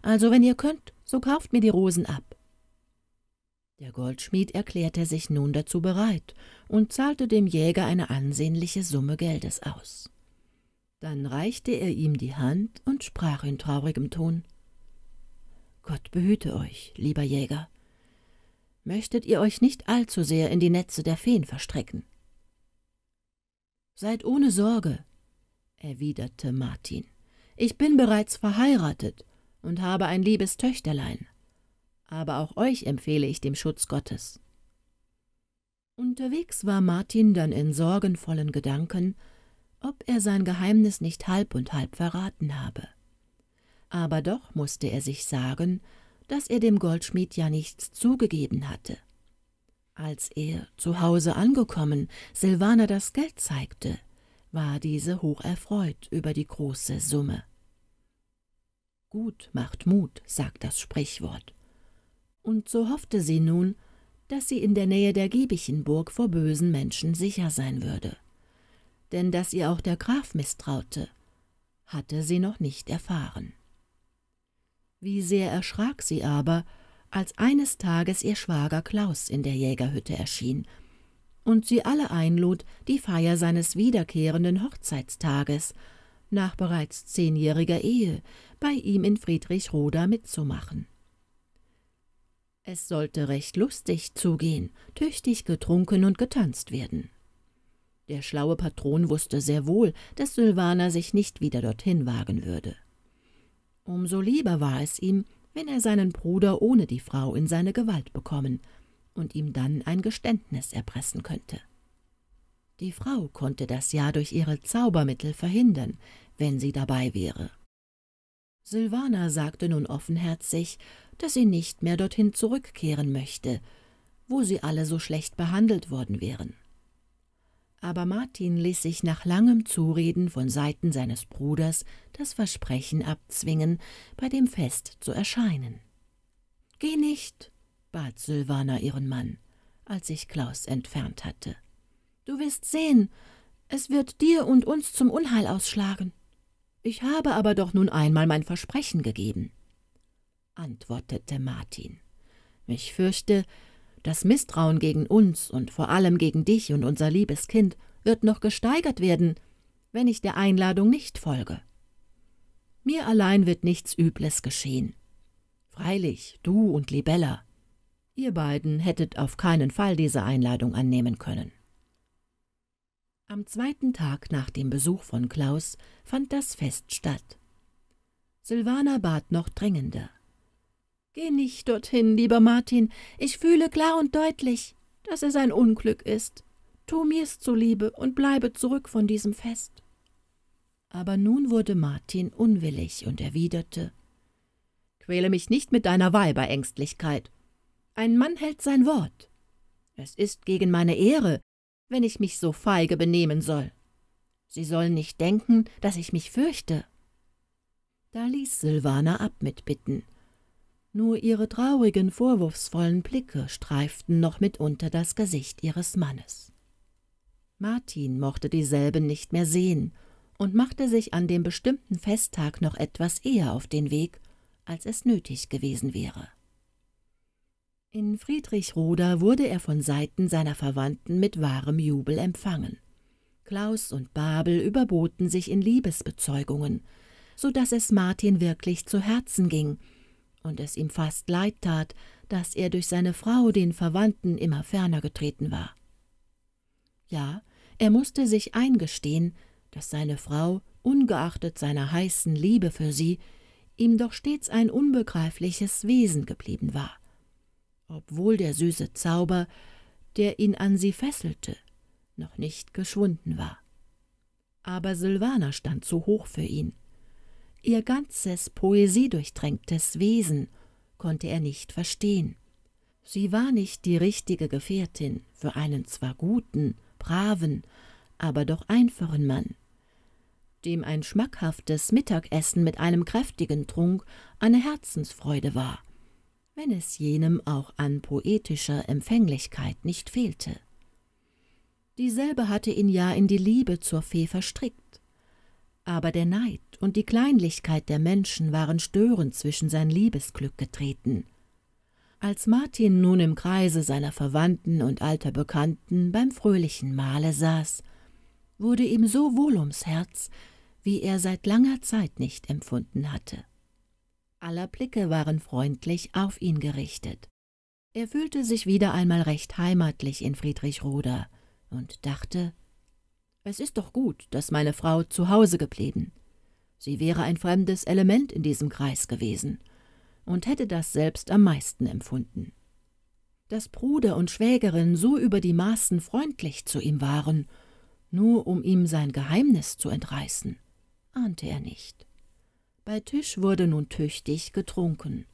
also wenn ihr könnt, so kauft mir die Rosen ab. Der Goldschmied erklärte sich nun dazu bereit und zahlte dem Jäger eine ansehnliche Summe Geldes aus. Dann reichte er ihm die Hand und sprach in traurigem Ton Gott behüte euch, lieber Jäger. Möchtet ihr euch nicht allzu sehr in die Netze der Feen verstrecken? Seid ohne Sorge, erwiderte Martin. Ich bin bereits verheiratet und habe ein liebes Töchterlein. Aber auch euch empfehle ich dem Schutz Gottes. Unterwegs war Martin dann in sorgenvollen Gedanken, ob er sein Geheimnis nicht halb und halb verraten habe. Aber doch musste er sich sagen, dass er dem Goldschmied ja nichts zugegeben hatte. Als er, zu Hause angekommen, Silvana das Geld zeigte, war diese hocherfreut über die große Summe. Gut macht Mut, sagt das Sprichwort. Und so hoffte sie nun, dass sie in der Nähe der Giebichenburg vor bösen Menschen sicher sein würde denn dass ihr auch der Graf misstraute, hatte sie noch nicht erfahren. Wie sehr erschrak sie aber, als eines Tages ihr Schwager Klaus in der Jägerhütte erschien und sie alle einlud, die Feier seines wiederkehrenden Hochzeitstages nach bereits zehnjähriger Ehe bei ihm in Friedrichroda mitzumachen. Es sollte recht lustig zugehen, tüchtig getrunken und getanzt werden. Der schlaue Patron wusste sehr wohl, dass Sylvaner sich nicht wieder dorthin wagen würde. Umso lieber war es ihm, wenn er seinen Bruder ohne die Frau in seine Gewalt bekommen und ihm dann ein Geständnis erpressen könnte. Die Frau konnte das ja durch ihre Zaubermittel verhindern, wenn sie dabei wäre. Silvana sagte nun offenherzig, dass sie nicht mehr dorthin zurückkehren möchte, wo sie alle so schlecht behandelt worden wären aber Martin ließ sich nach langem Zureden von Seiten seines Bruders das Versprechen abzwingen, bei dem Fest zu erscheinen. Geh nicht, bat Sylvana ihren Mann, als sich Klaus entfernt hatte. Du wirst sehen, es wird dir und uns zum Unheil ausschlagen. Ich habe aber doch nun einmal mein Versprechen gegeben, antwortete Martin. Ich fürchte, das Misstrauen gegen uns und vor allem gegen dich und unser liebes Kind wird noch gesteigert werden, wenn ich der Einladung nicht folge. Mir allein wird nichts Übles geschehen. Freilich, du und Libella. Ihr beiden hättet auf keinen Fall diese Einladung annehmen können. Am zweiten Tag nach dem Besuch von Klaus fand das Fest statt. Silvana bat noch dringender. Geh nicht dorthin, lieber Martin. Ich fühle klar und deutlich, dass es ein Unglück ist. Tu mir's zuliebe und bleibe zurück von diesem Fest. Aber nun wurde Martin unwillig und erwiderte Quäle mich nicht mit deiner Weiberängstlichkeit. Ein Mann hält sein Wort. Es ist gegen meine Ehre, wenn ich mich so feige benehmen soll. Sie sollen nicht denken, dass ich mich fürchte. Da ließ Silvana ab mit Bitten nur ihre traurigen, vorwurfsvollen Blicke streiften noch mitunter das Gesicht ihres Mannes. Martin mochte dieselben nicht mehr sehen und machte sich an dem bestimmten Festtag noch etwas eher auf den Weg, als es nötig gewesen wäre. In Friedrichroda wurde er von Seiten seiner Verwandten mit wahrem Jubel empfangen. Klaus und Babel überboten sich in Liebesbezeugungen, so daß es Martin wirklich zu Herzen ging – und es ihm fast leid tat, dass er durch seine Frau den Verwandten immer ferner getreten war. Ja, er musste sich eingestehen, dass seine Frau, ungeachtet seiner heißen Liebe für sie, ihm doch stets ein unbegreifliches Wesen geblieben war, obwohl der süße Zauber, der ihn an sie fesselte, noch nicht geschwunden war. Aber Silvana stand zu hoch für ihn, ihr ganzes poesiedurchtränktes Wesen konnte er nicht verstehen. Sie war nicht die richtige Gefährtin für einen zwar guten, braven, aber doch einfachen Mann, dem ein schmackhaftes Mittagessen mit einem kräftigen Trunk eine Herzensfreude war, wenn es jenem auch an poetischer Empfänglichkeit nicht fehlte. Dieselbe hatte ihn ja in die Liebe zur Fee verstrickt, aber der Neid und die Kleinlichkeit der Menschen waren störend zwischen sein Liebesglück getreten. Als Martin nun im Kreise seiner Verwandten und alter Bekannten beim fröhlichen Mahle saß, wurde ihm so wohl ums Herz, wie er seit langer Zeit nicht empfunden hatte. Aller Blicke waren freundlich auf ihn gerichtet. Er fühlte sich wieder einmal recht heimatlich in Friedrichroda und dachte, es ist doch gut, dass meine Frau zu Hause geblieben. Sie wäre ein fremdes Element in diesem Kreis gewesen und hätte das selbst am meisten empfunden. Dass Bruder und Schwägerin so über die Maßen freundlich zu ihm waren, nur um ihm sein Geheimnis zu entreißen, ahnte er nicht. Bei Tisch wurde nun tüchtig getrunken.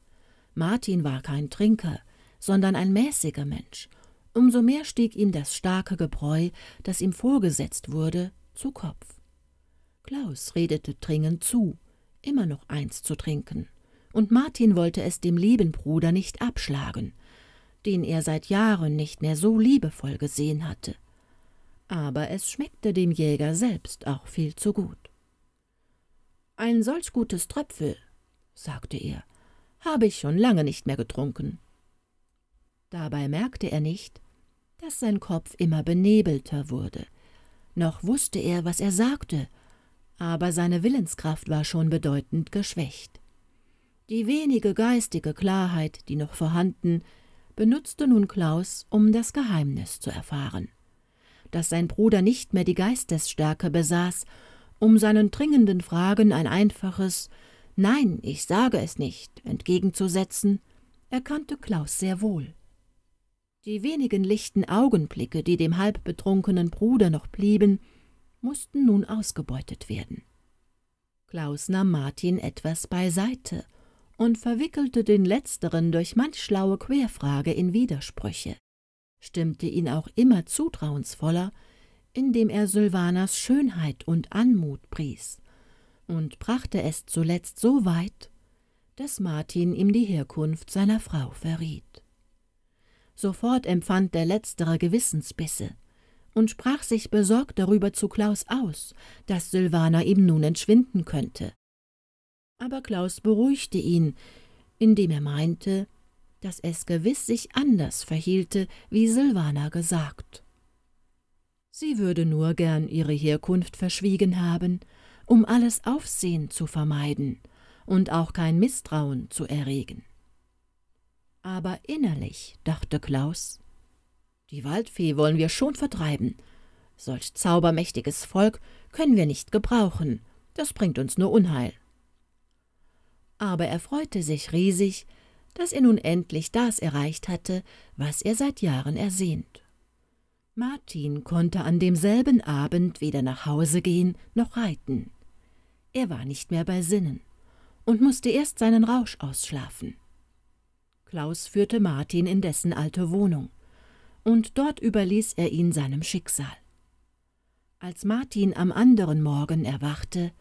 Martin war kein Trinker, sondern ein mäßiger Mensch umso mehr stieg ihm das starke Gebräu, das ihm vorgesetzt wurde, zu Kopf. Klaus redete dringend zu, immer noch eins zu trinken, und Martin wollte es dem lieben Bruder nicht abschlagen, den er seit Jahren nicht mehr so liebevoll gesehen hatte. Aber es schmeckte dem Jäger selbst auch viel zu gut. Ein solch gutes Tröpfel, sagte er, habe ich schon lange nicht mehr getrunken. Dabei merkte er nicht, dass sein Kopf immer benebelter wurde. Noch wusste er, was er sagte, aber seine Willenskraft war schon bedeutend geschwächt. Die wenige geistige Klarheit, die noch vorhanden, benutzte nun Klaus, um das Geheimnis zu erfahren. Dass sein Bruder nicht mehr die Geistesstärke besaß, um seinen dringenden Fragen ein einfaches Nein, ich sage es nicht entgegenzusetzen, erkannte Klaus sehr wohl. Die wenigen lichten Augenblicke, die dem halbbetrunkenen Bruder noch blieben, mussten nun ausgebeutet werden. Klaus nahm Martin etwas beiseite und verwickelte den Letzteren durch manch schlaue Querfrage in Widersprüche, stimmte ihn auch immer zutrauensvoller, indem er Sylvanas Schönheit und Anmut pries, und brachte es zuletzt so weit, dass Martin ihm die Herkunft seiner Frau verriet. Sofort empfand der Letztere Gewissensbisse und sprach sich besorgt darüber zu Klaus aus, dass Silvana ihm nun entschwinden könnte. Aber Klaus beruhigte ihn, indem er meinte, dass es gewiss sich anders verhielte, wie Silvana gesagt. Sie würde nur gern ihre Herkunft verschwiegen haben, um alles Aufsehen zu vermeiden und auch kein Misstrauen zu erregen. Aber innerlich dachte Klaus, die Waldfee wollen wir schon vertreiben. Solch zaubermächtiges Volk können wir nicht gebrauchen. Das bringt uns nur Unheil. Aber er freute sich riesig, dass er nun endlich das erreicht hatte, was er seit Jahren ersehnt. Martin konnte an demselben Abend weder nach Hause gehen noch reiten. Er war nicht mehr bei Sinnen und musste erst seinen Rausch ausschlafen. Klaus führte Martin in dessen alte Wohnung, und dort überließ er ihn seinem Schicksal. Als Martin am anderen Morgen erwachte,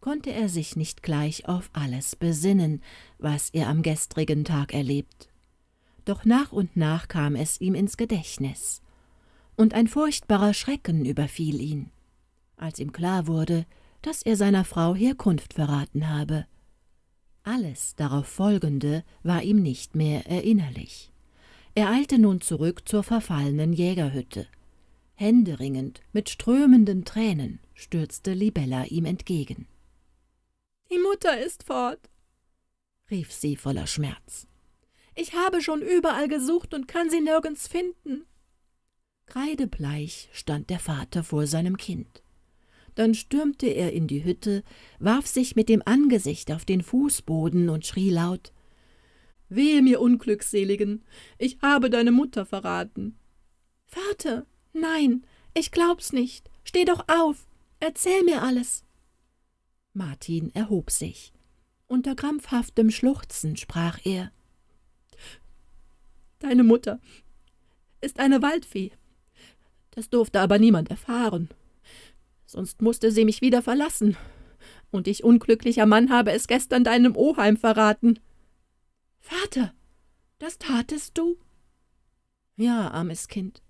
konnte er sich nicht gleich auf alles besinnen, was er am gestrigen Tag erlebt. Doch nach und nach kam es ihm ins Gedächtnis, und ein furchtbarer Schrecken überfiel ihn, als ihm klar wurde, dass er seiner Frau Herkunft verraten habe. Alles darauf folgende war ihm nicht mehr erinnerlich. Er eilte nun zurück zur verfallenen Jägerhütte. Händeringend, mit strömenden Tränen, stürzte Libella ihm entgegen. Die Mutter ist fort, rief sie voller Schmerz. Ich habe schon überall gesucht und kann sie nirgends finden. Kreidebleich stand der Vater vor seinem Kind. Dann stürmte er in die Hütte, warf sich mit dem Angesicht auf den Fußboden und schrie laut Wehe mir Unglückseligen, ich habe deine Mutter verraten. Vater, nein, ich glaub's nicht. Steh doch auf, erzähl mir alles. Martin erhob sich. Unter krampfhaftem Schluchzen sprach er Deine Mutter ist eine Waldfee. Das durfte aber niemand erfahren sonst musste sie mich wieder verlassen. Und ich, unglücklicher Mann, habe es gestern deinem Oheim verraten. Vater, das tatest du? Ja, armes Kind.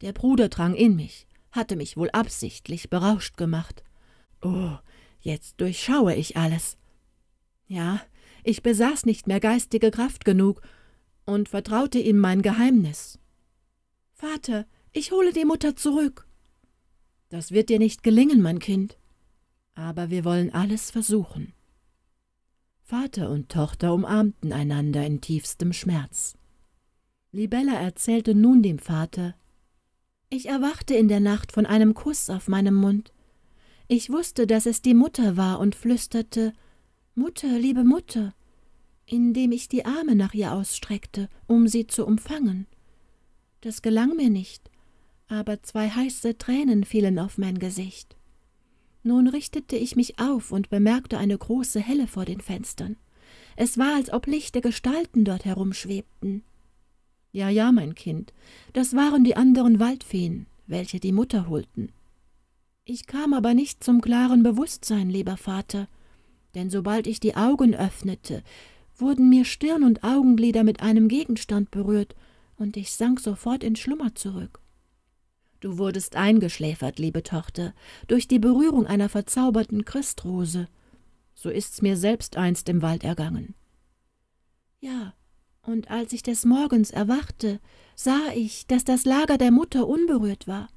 Der Bruder drang in mich, hatte mich wohl absichtlich berauscht gemacht. Oh, jetzt durchschaue ich alles. Ja, ich besaß nicht mehr geistige Kraft genug und vertraute ihm mein Geheimnis. Vater, ich hole die Mutter zurück. Das wird dir nicht gelingen, mein Kind, aber wir wollen alles versuchen. Vater und Tochter umarmten einander in tiefstem Schmerz. Libella erzählte nun dem Vater, ich erwachte in der Nacht von einem Kuss auf meinem Mund. Ich wusste, dass es die Mutter war und flüsterte, Mutter, liebe Mutter, indem ich die Arme nach ihr ausstreckte, um sie zu umfangen. Das gelang mir nicht, aber zwei heiße Tränen fielen auf mein Gesicht. Nun richtete ich mich auf und bemerkte eine große Helle vor den Fenstern. Es war, als ob lichte Gestalten dort herumschwebten. Ja, ja, mein Kind, das waren die anderen Waldfeen, welche die Mutter holten. Ich kam aber nicht zum klaren Bewusstsein, lieber Vater, denn sobald ich die Augen öffnete, wurden mir Stirn und Augenglieder mit einem Gegenstand berührt, und ich sank sofort in Schlummer zurück. Du wurdest eingeschläfert, liebe Tochter, durch die Berührung einer verzauberten Christrose. So ist's mir selbst einst im Wald ergangen. Ja, und als ich des Morgens erwachte, sah ich, dass das Lager der Mutter unberührt war.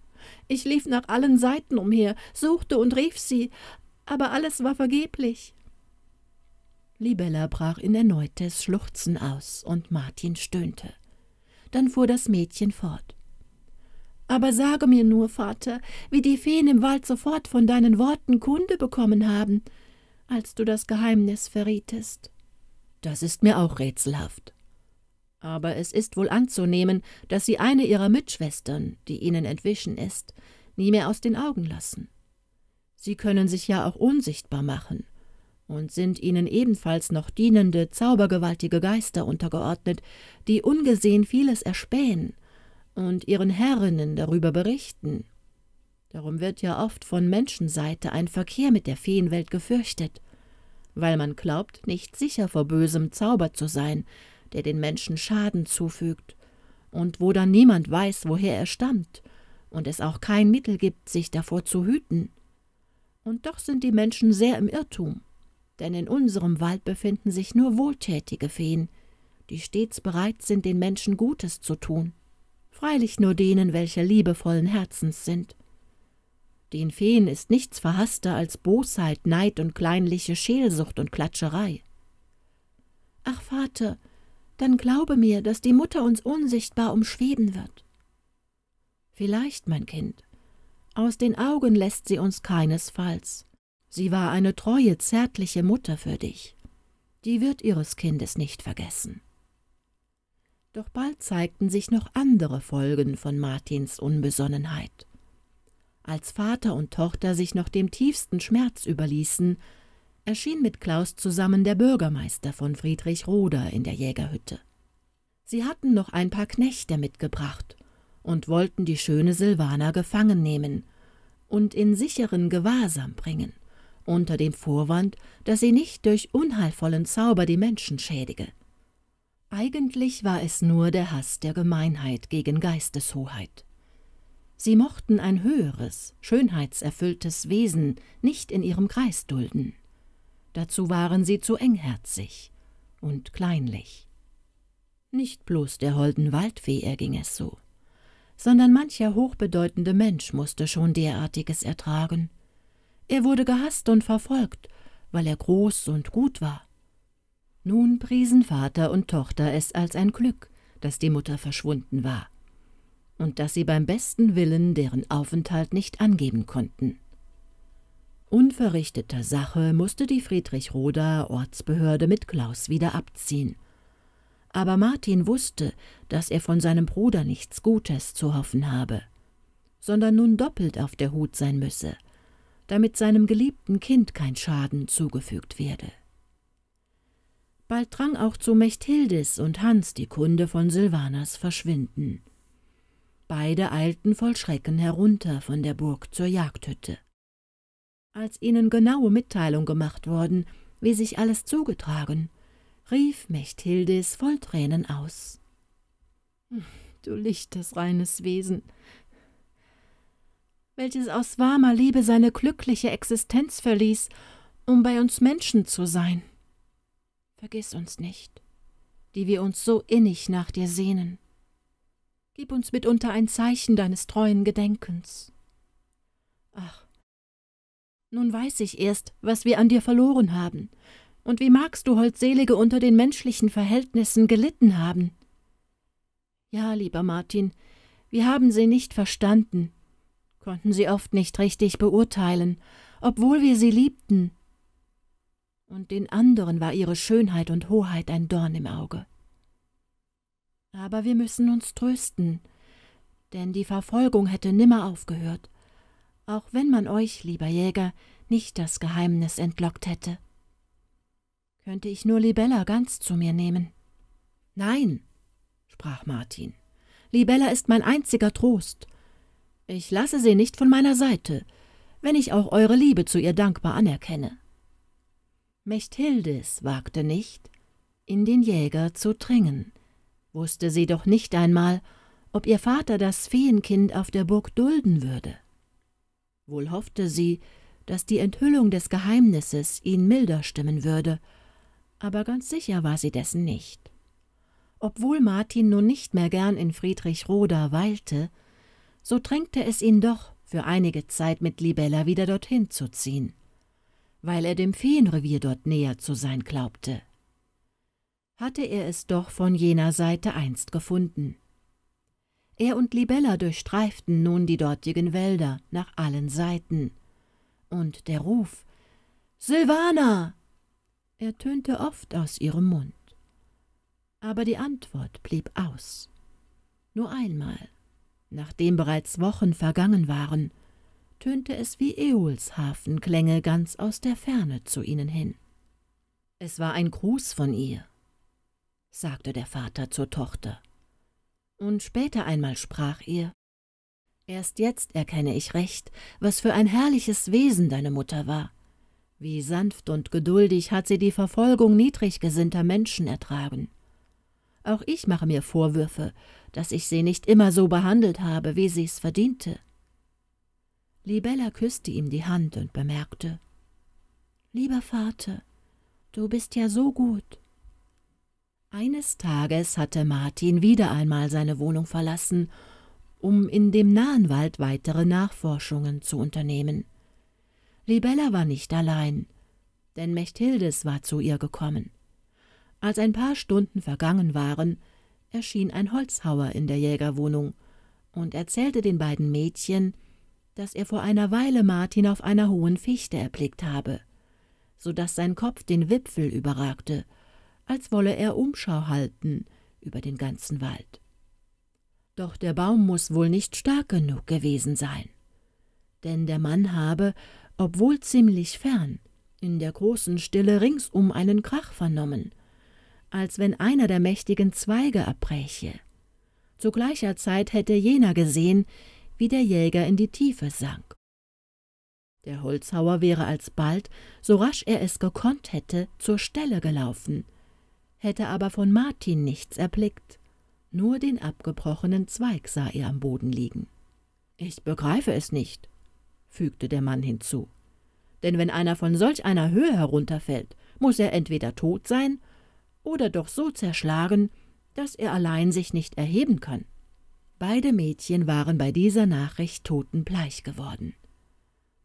Ich lief nach allen Seiten umher, suchte und rief sie, aber alles war vergeblich. Libella brach in erneutes Schluchzen aus, und Martin stöhnte. Dann fuhr das Mädchen fort. Aber sage mir nur, Vater, wie die Feen im Wald sofort von deinen Worten Kunde bekommen haben, als du das Geheimnis verrietest. Das ist mir auch rätselhaft. Aber es ist wohl anzunehmen, dass sie eine ihrer Mitschwestern, die ihnen entwischen ist, nie mehr aus den Augen lassen. Sie können sich ja auch unsichtbar machen und sind ihnen ebenfalls noch dienende, zaubergewaltige Geister untergeordnet, die ungesehen vieles erspähen und ihren Herrinnen darüber berichten. Darum wird ja oft von Menschenseite ein Verkehr mit der Feenwelt gefürchtet, weil man glaubt, nicht sicher vor bösem Zauber zu sein, der den Menschen Schaden zufügt, und wo dann niemand weiß, woher er stammt, und es auch kein Mittel gibt, sich davor zu hüten. Und doch sind die Menschen sehr im Irrtum, denn in unserem Wald befinden sich nur wohltätige Feen, die stets bereit sind, den Menschen Gutes zu tun freilich nur denen, welche liebevollen Herzens sind. Den Feen ist nichts verhaßter als Bosheit, Neid und kleinliche Scheelsucht und Klatscherei. Ach, Vater, dann glaube mir, dass die Mutter uns unsichtbar umschweben wird. Vielleicht, mein Kind. Aus den Augen lässt sie uns keinesfalls. Sie war eine treue, zärtliche Mutter für dich. Die wird ihres Kindes nicht vergessen. Doch bald zeigten sich noch andere Folgen von Martins Unbesonnenheit. Als Vater und Tochter sich noch dem tiefsten Schmerz überließen, erschien mit Klaus zusammen der Bürgermeister von Friedrichroda in der Jägerhütte. Sie hatten noch ein paar Knechte mitgebracht und wollten die schöne Silvana gefangen nehmen und in sicheren Gewahrsam bringen, unter dem Vorwand, dass sie nicht durch unheilvollen Zauber die Menschen schädige. Eigentlich war es nur der Hass der Gemeinheit gegen Geisteshoheit. Sie mochten ein höheres, schönheitserfülltes Wesen nicht in ihrem Kreis dulden. Dazu waren sie zu engherzig und kleinlich. Nicht bloß der holden Waldfee erging es so, sondern mancher hochbedeutende Mensch musste schon derartiges ertragen. Er wurde gehasst und verfolgt, weil er groß und gut war. Nun priesen Vater und Tochter es als ein Glück, dass die Mutter verschwunden war und dass sie beim besten Willen deren Aufenthalt nicht angeben konnten. Unverrichteter Sache musste die Friedrich-Roder Ortsbehörde mit Klaus wieder abziehen. Aber Martin wusste, dass er von seinem Bruder nichts Gutes zu hoffen habe, sondern nun doppelt auf der Hut sein müsse, damit seinem geliebten Kind kein Schaden zugefügt werde. Bald drang auch zu Mechthildis und Hans die Kunde von Silvanas Verschwinden. Beide eilten voll Schrecken herunter von der Burg zur Jagdhütte. Als ihnen genaue Mitteilung gemacht worden, wie sich alles zugetragen, rief Mechthildis voll Tränen aus. Hm, du lichtes, reines Wesen, welches aus warmer Liebe seine glückliche Existenz verließ, um bei uns Menschen zu sein. Vergiss uns nicht, die wir uns so innig nach dir sehnen. Gib uns mitunter ein Zeichen deines treuen Gedenkens. Ach, nun weiß ich erst, was wir an dir verloren haben, und wie magst du, Holdselige, unter den menschlichen Verhältnissen gelitten haben? Ja, lieber Martin, wir haben sie nicht verstanden, konnten sie oft nicht richtig beurteilen, obwohl wir sie liebten und den anderen war ihre Schönheit und Hoheit ein Dorn im Auge. Aber wir müssen uns trösten, denn die Verfolgung hätte nimmer aufgehört, auch wenn man euch, lieber Jäger, nicht das Geheimnis entlockt hätte. Könnte ich nur Libella ganz zu mir nehmen? Nein, sprach Martin, Libella ist mein einziger Trost. Ich lasse sie nicht von meiner Seite, wenn ich auch eure Liebe zu ihr dankbar anerkenne. Mechthildis wagte nicht, in den Jäger zu dringen, wusste sie doch nicht einmal, ob ihr Vater das Feenkind auf der Burg dulden würde. Wohl hoffte sie, dass die Enthüllung des Geheimnisses ihn milder stimmen würde, aber ganz sicher war sie dessen nicht. Obwohl Martin nun nicht mehr gern in Friedrich Roda weilte, so drängte es ihn doch, für einige Zeit mit Libella wieder dorthin zu ziehen weil er dem Feenrevier dort näher zu sein glaubte. Hatte er es doch von jener Seite einst gefunden. Er und Libella durchstreiften nun die dortigen Wälder nach allen Seiten. Und der Ruf Silvana ertönte oft aus ihrem Mund. Aber die Antwort blieb aus. Nur einmal, nachdem bereits Wochen vergangen waren, tönte es wie Äolshafenklänge ganz aus der Ferne zu ihnen hin. »Es war ein Gruß von ihr«, sagte der Vater zur Tochter. Und später einmal sprach ihr, »Erst jetzt erkenne ich recht, was für ein herrliches Wesen deine Mutter war. Wie sanft und geduldig hat sie die Verfolgung niedriggesinnter Menschen ertragen. Auch ich mache mir Vorwürfe, dass ich sie nicht immer so behandelt habe, wie sie's verdiente.« Libella küsste ihm die Hand und bemerkte, »Lieber Vater, du bist ja so gut.« Eines Tages hatte Martin wieder einmal seine Wohnung verlassen, um in dem nahen Wald weitere Nachforschungen zu unternehmen. Libella war nicht allein, denn Mechthildes war zu ihr gekommen. Als ein paar Stunden vergangen waren, erschien ein Holzhauer in der Jägerwohnung und erzählte den beiden Mädchen, dass er vor einer Weile Martin auf einer hohen Fichte erblickt habe, so daß sein Kopf den Wipfel überragte, als wolle er Umschau halten über den ganzen Wald. Doch der Baum muß wohl nicht stark genug gewesen sein, denn der Mann habe, obwohl ziemlich fern, in der großen Stille ringsum einen Krach vernommen, als wenn einer der mächtigen Zweige abbräche. Zu gleicher Zeit hätte jener gesehen, wie der Jäger in die Tiefe sank. Der Holzhauer wäre alsbald, so rasch er es gekonnt hätte, zur Stelle gelaufen, hätte aber von Martin nichts erblickt. Nur den abgebrochenen Zweig sah er am Boden liegen. Ich begreife es nicht, fügte der Mann hinzu. Denn wenn einer von solch einer Höhe herunterfällt, muß er entweder tot sein oder doch so zerschlagen, dass er allein sich nicht erheben kann. Beide Mädchen waren bei dieser Nachricht totenbleich geworden.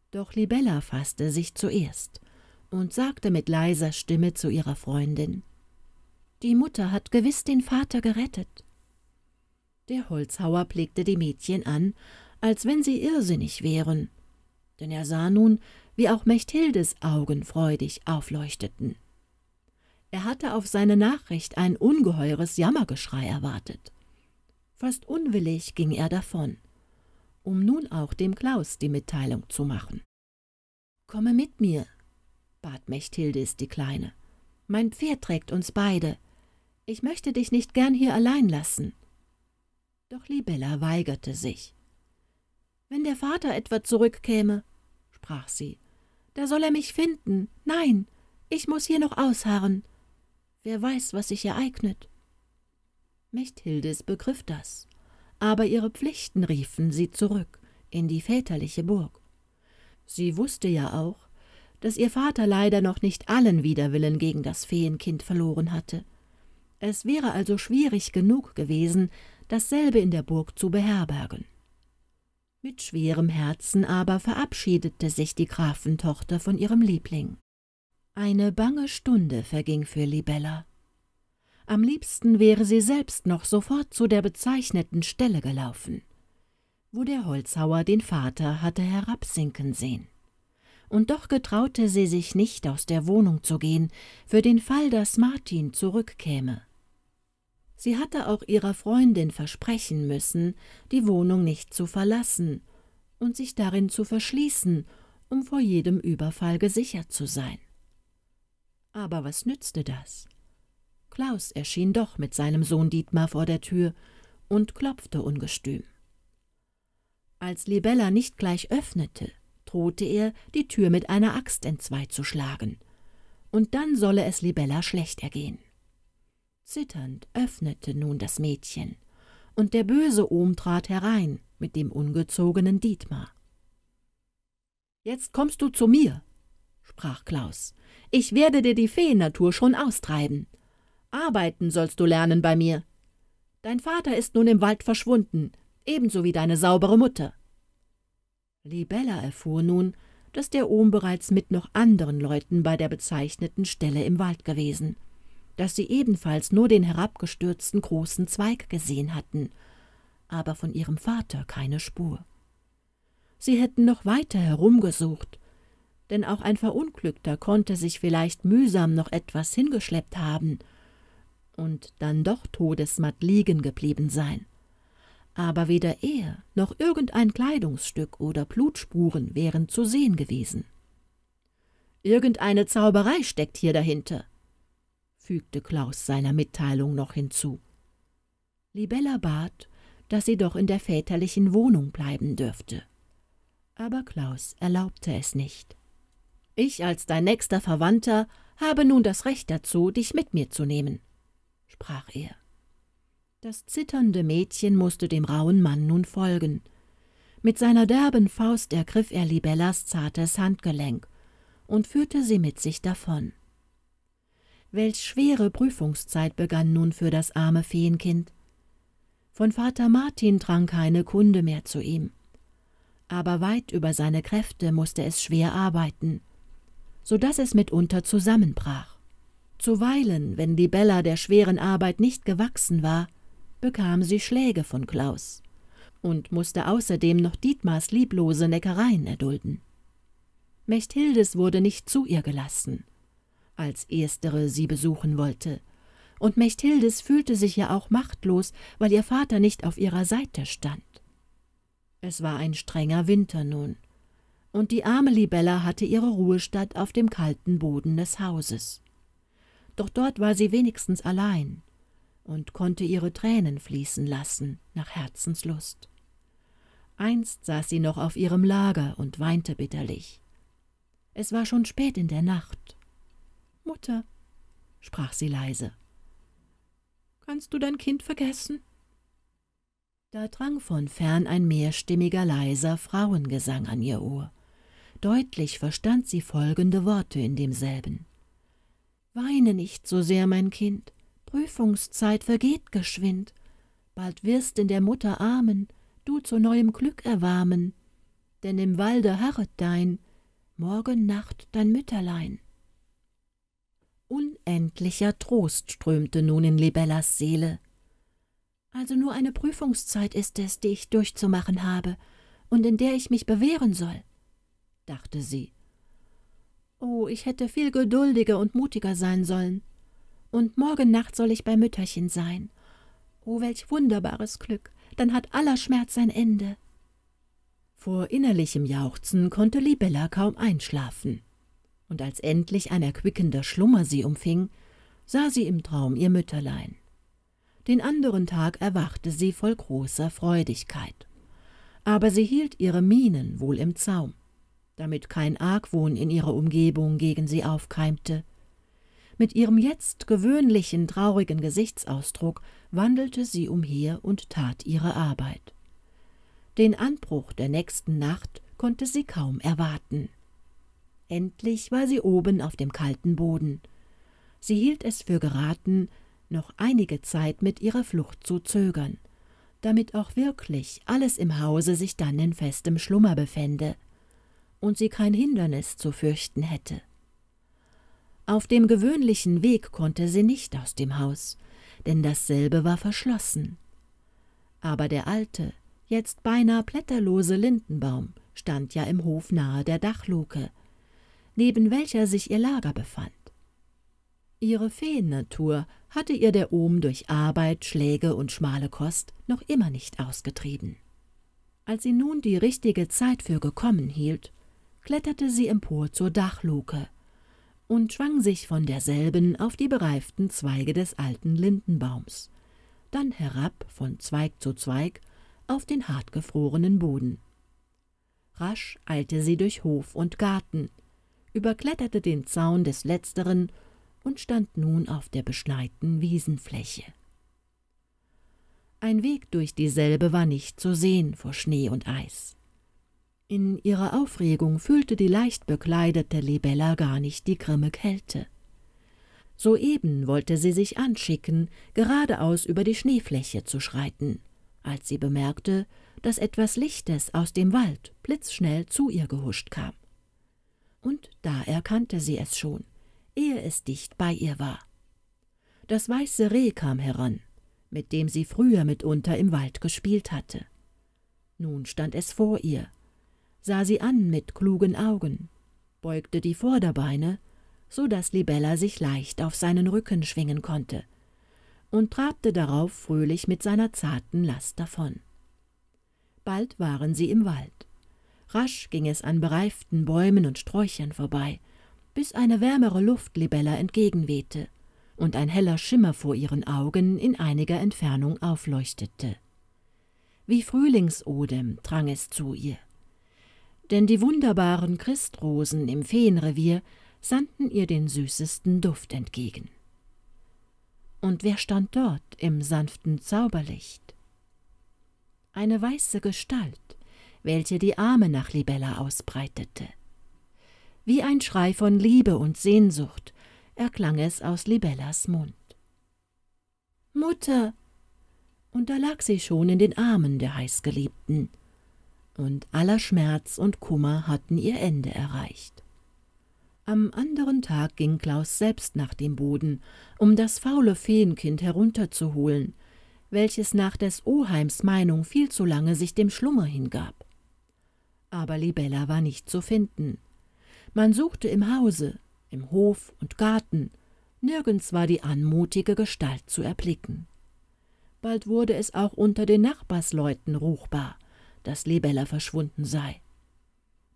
Doch Libella fasste sich zuerst und sagte mit leiser Stimme zu ihrer Freundin, »Die Mutter hat gewiss den Vater gerettet.« Der Holzhauer blickte die Mädchen an, als wenn sie irrsinnig wären, denn er sah nun, wie auch Mechthildes Augen freudig aufleuchteten. Er hatte auf seine Nachricht ein ungeheures Jammergeschrei erwartet. Fast unwillig ging er davon, um nun auch dem Klaus die Mitteilung zu machen. Komme mit mir, bat Mechthildis die Kleine. Mein Pferd trägt uns beide. Ich möchte dich nicht gern hier allein lassen. Doch Libella weigerte sich. Wenn der Vater etwa zurückkäme, sprach sie, da soll er mich finden. Nein, ich muß hier noch ausharren. Wer weiß, was sich ereignet. Mechthildes begriff das, aber ihre Pflichten riefen sie zurück in die väterliche Burg. Sie wusste ja auch, dass ihr Vater leider noch nicht allen Widerwillen gegen das Feenkind verloren hatte. Es wäre also schwierig genug gewesen, dasselbe in der Burg zu beherbergen. Mit schwerem Herzen aber verabschiedete sich die Grafentochter von ihrem Liebling. Eine bange Stunde verging für Libella. Am liebsten wäre sie selbst noch sofort zu der bezeichneten Stelle gelaufen, wo der Holzhauer den Vater hatte herabsinken sehen. Und doch getraute sie sich nicht, aus der Wohnung zu gehen, für den Fall, dass Martin zurückkäme. Sie hatte auch ihrer Freundin versprechen müssen, die Wohnung nicht zu verlassen und sich darin zu verschließen, um vor jedem Überfall gesichert zu sein. Aber was nützte das? Klaus erschien doch mit seinem Sohn Dietmar vor der Tür und klopfte ungestüm. Als Libella nicht gleich öffnete, drohte er, die Tür mit einer Axt entzwei zu schlagen. Und dann solle es Libella schlecht ergehen. Zitternd öffnete nun das Mädchen, und der böse Ohm trat herein mit dem ungezogenen Dietmar. Jetzt kommst du zu mir, sprach Klaus. Ich werde dir die Feennatur schon austreiben. Arbeiten sollst du lernen bei mir. Dein Vater ist nun im Wald verschwunden, ebenso wie deine saubere Mutter. Libella erfuhr nun, dass der Ohm bereits mit noch anderen Leuten bei der bezeichneten Stelle im Wald gewesen, dass sie ebenfalls nur den herabgestürzten großen Zweig gesehen hatten, aber von ihrem Vater keine Spur. Sie hätten noch weiter herumgesucht, denn auch ein Verunglückter konnte sich vielleicht mühsam noch etwas hingeschleppt haben – und dann doch todesmatt liegen geblieben sein. Aber weder er noch irgendein Kleidungsstück oder Blutspuren wären zu sehen gewesen. Irgendeine Zauberei steckt hier dahinter, fügte Klaus seiner Mitteilung noch hinzu. Libella bat, dass sie doch in der väterlichen Wohnung bleiben dürfte. Aber Klaus erlaubte es nicht. Ich als dein nächster Verwandter habe nun das Recht dazu, dich mit mir zu nehmen, sprach er. Das zitternde Mädchen mußte dem rauen Mann nun folgen. Mit seiner derben Faust ergriff er Libellas zartes Handgelenk und führte sie mit sich davon. Welch schwere Prüfungszeit begann nun für das arme Feenkind. Von Vater Martin drang keine Kunde mehr zu ihm. Aber weit über seine Kräfte mußte es schwer arbeiten, so daß es mitunter zusammenbrach. Zuweilen, wenn die Bella der schweren Arbeit nicht gewachsen war, bekam sie Schläge von Klaus und musste außerdem noch Dietmars lieblose Neckereien erdulden. Mechthildes wurde nicht zu ihr gelassen, als erstere sie besuchen wollte, und Mechthildes fühlte sich ja auch machtlos, weil ihr Vater nicht auf ihrer Seite stand. Es war ein strenger Winter nun, und die arme Libella hatte ihre Ruhestatt auf dem kalten Boden des Hauses doch dort war sie wenigstens allein und konnte ihre Tränen fließen lassen nach Herzenslust. Einst saß sie noch auf ihrem Lager und weinte bitterlich. Es war schon spät in der Nacht. Mutter, sprach sie leise, kannst du dein Kind vergessen? Da drang von fern ein mehrstimmiger, leiser Frauengesang an ihr Ohr. Deutlich verstand sie folgende Worte in demselben. Weine nicht so sehr, mein Kind, Prüfungszeit vergeht geschwind, bald wirst in der Mutter Armen du zu neuem Glück erwarmen, denn im Walde harret dein, morgen Nacht dein Mütterlein. Unendlicher Trost strömte nun in Libellas Seele. Also nur eine Prüfungszeit ist es, die ich durchzumachen habe und in der ich mich bewähren soll, dachte sie. Oh, ich hätte viel geduldiger und mutiger sein sollen. Und morgen Nacht soll ich bei Mütterchen sein. Oh, welch wunderbares Glück! Dann hat aller Schmerz ein Ende. Vor innerlichem Jauchzen konnte Libella kaum einschlafen. Und als endlich ein erquickender Schlummer sie umfing, sah sie im Traum ihr Mütterlein. Den anderen Tag erwachte sie voll großer Freudigkeit. Aber sie hielt ihre Mienen wohl im Zaum damit kein Argwohn in ihrer Umgebung gegen sie aufkeimte. Mit ihrem jetzt gewöhnlichen, traurigen Gesichtsausdruck wandelte sie umher und tat ihre Arbeit. Den Anbruch der nächsten Nacht konnte sie kaum erwarten. Endlich war sie oben auf dem kalten Boden. Sie hielt es für geraten, noch einige Zeit mit ihrer Flucht zu zögern, damit auch wirklich alles im Hause sich dann in festem Schlummer befände – und sie kein Hindernis zu fürchten hätte. Auf dem gewöhnlichen Weg konnte sie nicht aus dem Haus, denn dasselbe war verschlossen. Aber der alte, jetzt beinahe blätterlose Lindenbaum stand ja im Hof nahe der Dachluke, neben welcher sich ihr Lager befand. Ihre Feennatur hatte ihr der Ohm durch Arbeit, Schläge und schmale Kost noch immer nicht ausgetrieben. Als sie nun die richtige Zeit für gekommen hielt, kletterte sie empor zur Dachluke und schwang sich von derselben auf die bereiften Zweige des alten Lindenbaums, dann herab von Zweig zu Zweig auf den hartgefrorenen Boden. Rasch eilte sie durch Hof und Garten, überkletterte den Zaun des letzteren und stand nun auf der beschneiten Wiesenfläche. Ein Weg durch dieselbe war nicht zu sehen vor Schnee und Eis. In ihrer Aufregung fühlte die leicht bekleidete Libella gar nicht die grimme Kälte. Soeben wollte sie sich anschicken, geradeaus über die Schneefläche zu schreiten, als sie bemerkte, dass etwas Lichtes aus dem Wald blitzschnell zu ihr gehuscht kam. Und da erkannte sie es schon, ehe es dicht bei ihr war. Das weiße Reh kam heran, mit dem sie früher mitunter im Wald gespielt hatte. Nun stand es vor ihr, sah sie an mit klugen Augen, beugte die Vorderbeine, so daß Libella sich leicht auf seinen Rücken schwingen konnte, und trabte darauf fröhlich mit seiner zarten Last davon. Bald waren sie im Wald. Rasch ging es an bereiften Bäumen und Sträuchern vorbei, bis eine wärmere Luft Libella entgegenwehte und ein heller Schimmer vor ihren Augen in einiger Entfernung aufleuchtete. Wie Frühlingsodem drang es zu ihr denn die wunderbaren Christrosen im Feenrevier sandten ihr den süßesten Duft entgegen. Und wer stand dort im sanften Zauberlicht? Eine weiße Gestalt, welche die Arme nach Libella ausbreitete. Wie ein Schrei von Liebe und Sehnsucht erklang es aus Libellas Mund. Mutter! Und da lag sie schon in den Armen der Heißgeliebten und aller Schmerz und Kummer hatten ihr Ende erreicht. Am anderen Tag ging Klaus selbst nach dem Boden, um das faule Feenkind herunterzuholen, welches nach des Oheims Meinung viel zu lange sich dem Schlummer hingab. Aber Libella war nicht zu finden. Man suchte im Hause, im Hof und Garten, nirgends war die anmutige Gestalt zu erblicken. Bald wurde es auch unter den Nachbarsleuten ruchbar dass Lebella verschwunden sei.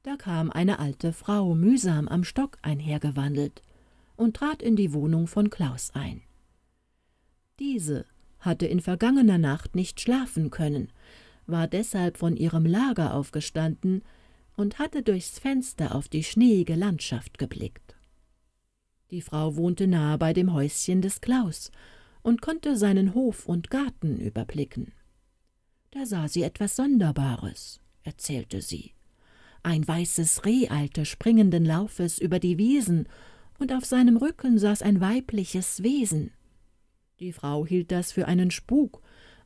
Da kam eine alte Frau mühsam am Stock einhergewandelt und trat in die Wohnung von Klaus ein. Diese hatte in vergangener Nacht nicht schlafen können, war deshalb von ihrem Lager aufgestanden und hatte durchs Fenster auf die schneeige Landschaft geblickt. Die Frau wohnte nahe bei dem Häuschen des Klaus und konnte seinen Hof und Garten überblicken. Da sah sie etwas Sonderbares, erzählte sie. Ein weißes Reh eilte springenden Laufes über die Wiesen, und auf seinem Rücken saß ein weibliches Wesen. Die Frau hielt das für einen Spuk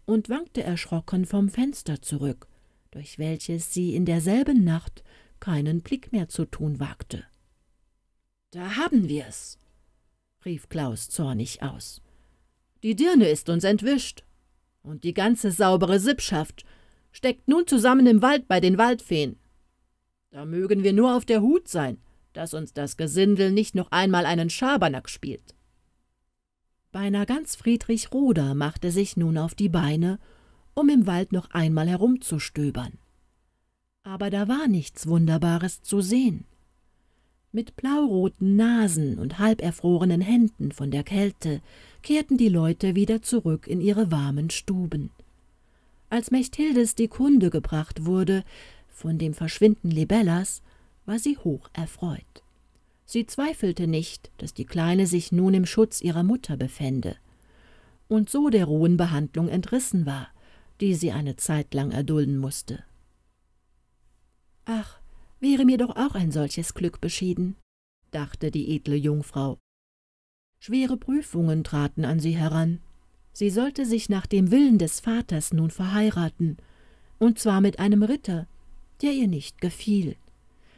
und wankte erschrocken vom Fenster zurück, durch welches sie in derselben Nacht keinen Blick mehr zu tun wagte. Da haben wir's, rief Klaus zornig aus. Die Dirne ist uns entwischt. Und die ganze saubere Sippschaft steckt nun zusammen im Wald bei den Waldfeen. Da mögen wir nur auf der Hut sein, dass uns das Gesindel nicht noch einmal einen Schabernack spielt. Beinahe ganz Friedrich Ruder machte sich nun auf die Beine, um im Wald noch einmal herumzustöbern. Aber da war nichts Wunderbares zu sehen. Mit blauroten Nasen und halberfrorenen Händen von der Kälte kehrten die Leute wieder zurück in ihre warmen Stuben. Als Mechthildes die Kunde gebracht wurde von dem Verschwinden Libellas, war sie hoch erfreut. Sie zweifelte nicht, dass die Kleine sich nun im Schutz ihrer Mutter befände und so der rohen Behandlung entrissen war, die sie eine Zeit lang erdulden musste. Ach, wäre mir doch auch ein solches Glück beschieden, dachte die edle Jungfrau Schwere Prüfungen traten an sie heran. Sie sollte sich nach dem Willen des Vaters nun verheiraten, und zwar mit einem Ritter, der ihr nicht gefiel.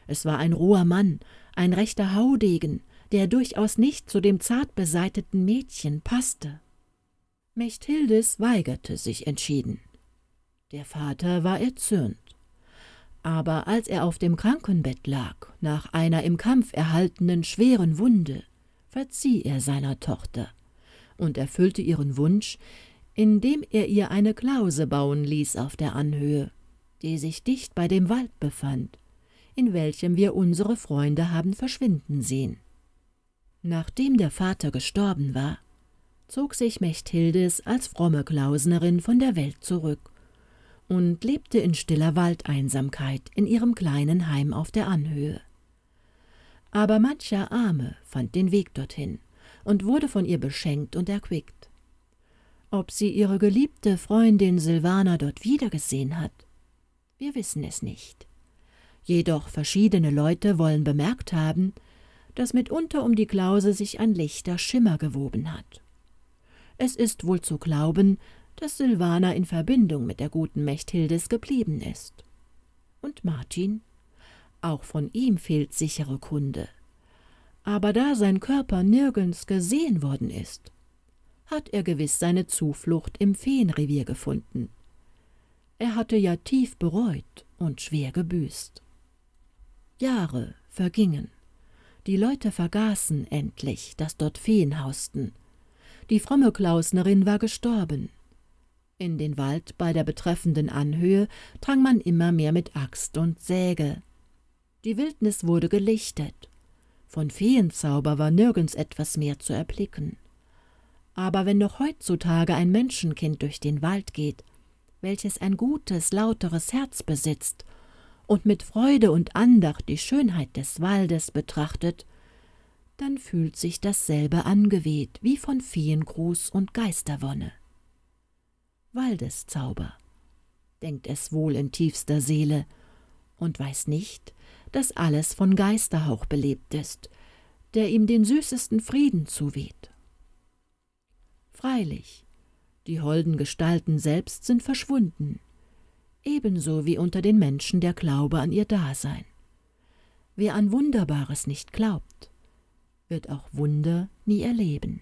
Es war ein roher Mann, ein rechter Haudegen, der durchaus nicht zu dem zart beseiteten Mädchen passte. Mechthildis weigerte sich entschieden. Der Vater war erzürnt. Aber als er auf dem Krankenbett lag, nach einer im Kampf erhaltenen schweren Wunde, verzieh er seiner Tochter und erfüllte ihren Wunsch, indem er ihr eine Klause bauen ließ auf der Anhöhe, die sich dicht bei dem Wald befand, in welchem wir unsere Freunde haben verschwinden sehen. Nachdem der Vater gestorben war, zog sich Mechthildes als fromme Klausnerin von der Welt zurück und lebte in stiller Waldeinsamkeit in ihrem kleinen Heim auf der Anhöhe. Aber mancher Arme fand den Weg dorthin und wurde von ihr beschenkt und erquickt. Ob sie ihre geliebte Freundin Silvana dort wiedergesehen hat, wir wissen es nicht. Jedoch verschiedene Leute wollen bemerkt haben, dass mitunter um die Klause sich ein lichter Schimmer gewoben hat. Es ist wohl zu glauben, dass Silvana in Verbindung mit der guten Mechthildes geblieben ist. Und Martin? Auch von ihm fehlt sichere Kunde. Aber da sein Körper nirgends gesehen worden ist, hat er gewiss seine Zuflucht im Feenrevier gefunden. Er hatte ja tief bereut und schwer gebüßt. Jahre vergingen. Die Leute vergaßen endlich, dass dort Feen hausten. Die fromme Klausnerin war gestorben. In den Wald bei der betreffenden Anhöhe drang man immer mehr mit Axt und Säge. Die Wildnis wurde gelichtet. Von Feenzauber war nirgends etwas mehr zu erblicken. Aber wenn noch heutzutage ein Menschenkind durch den Wald geht, welches ein gutes, lauteres Herz besitzt und mit Freude und Andacht die Schönheit des Waldes betrachtet, dann fühlt sich dasselbe angeweht wie von Feengruß und Geisterwonne. Waldeszauber, denkt es wohl in tiefster Seele und weiß nicht, dass alles von Geisterhauch belebt ist, der ihm den süßesten Frieden zuweht. Freilich, die holden Gestalten selbst sind verschwunden, ebenso wie unter den Menschen der Glaube an ihr Dasein. Wer an Wunderbares nicht glaubt, wird auch Wunder nie erleben.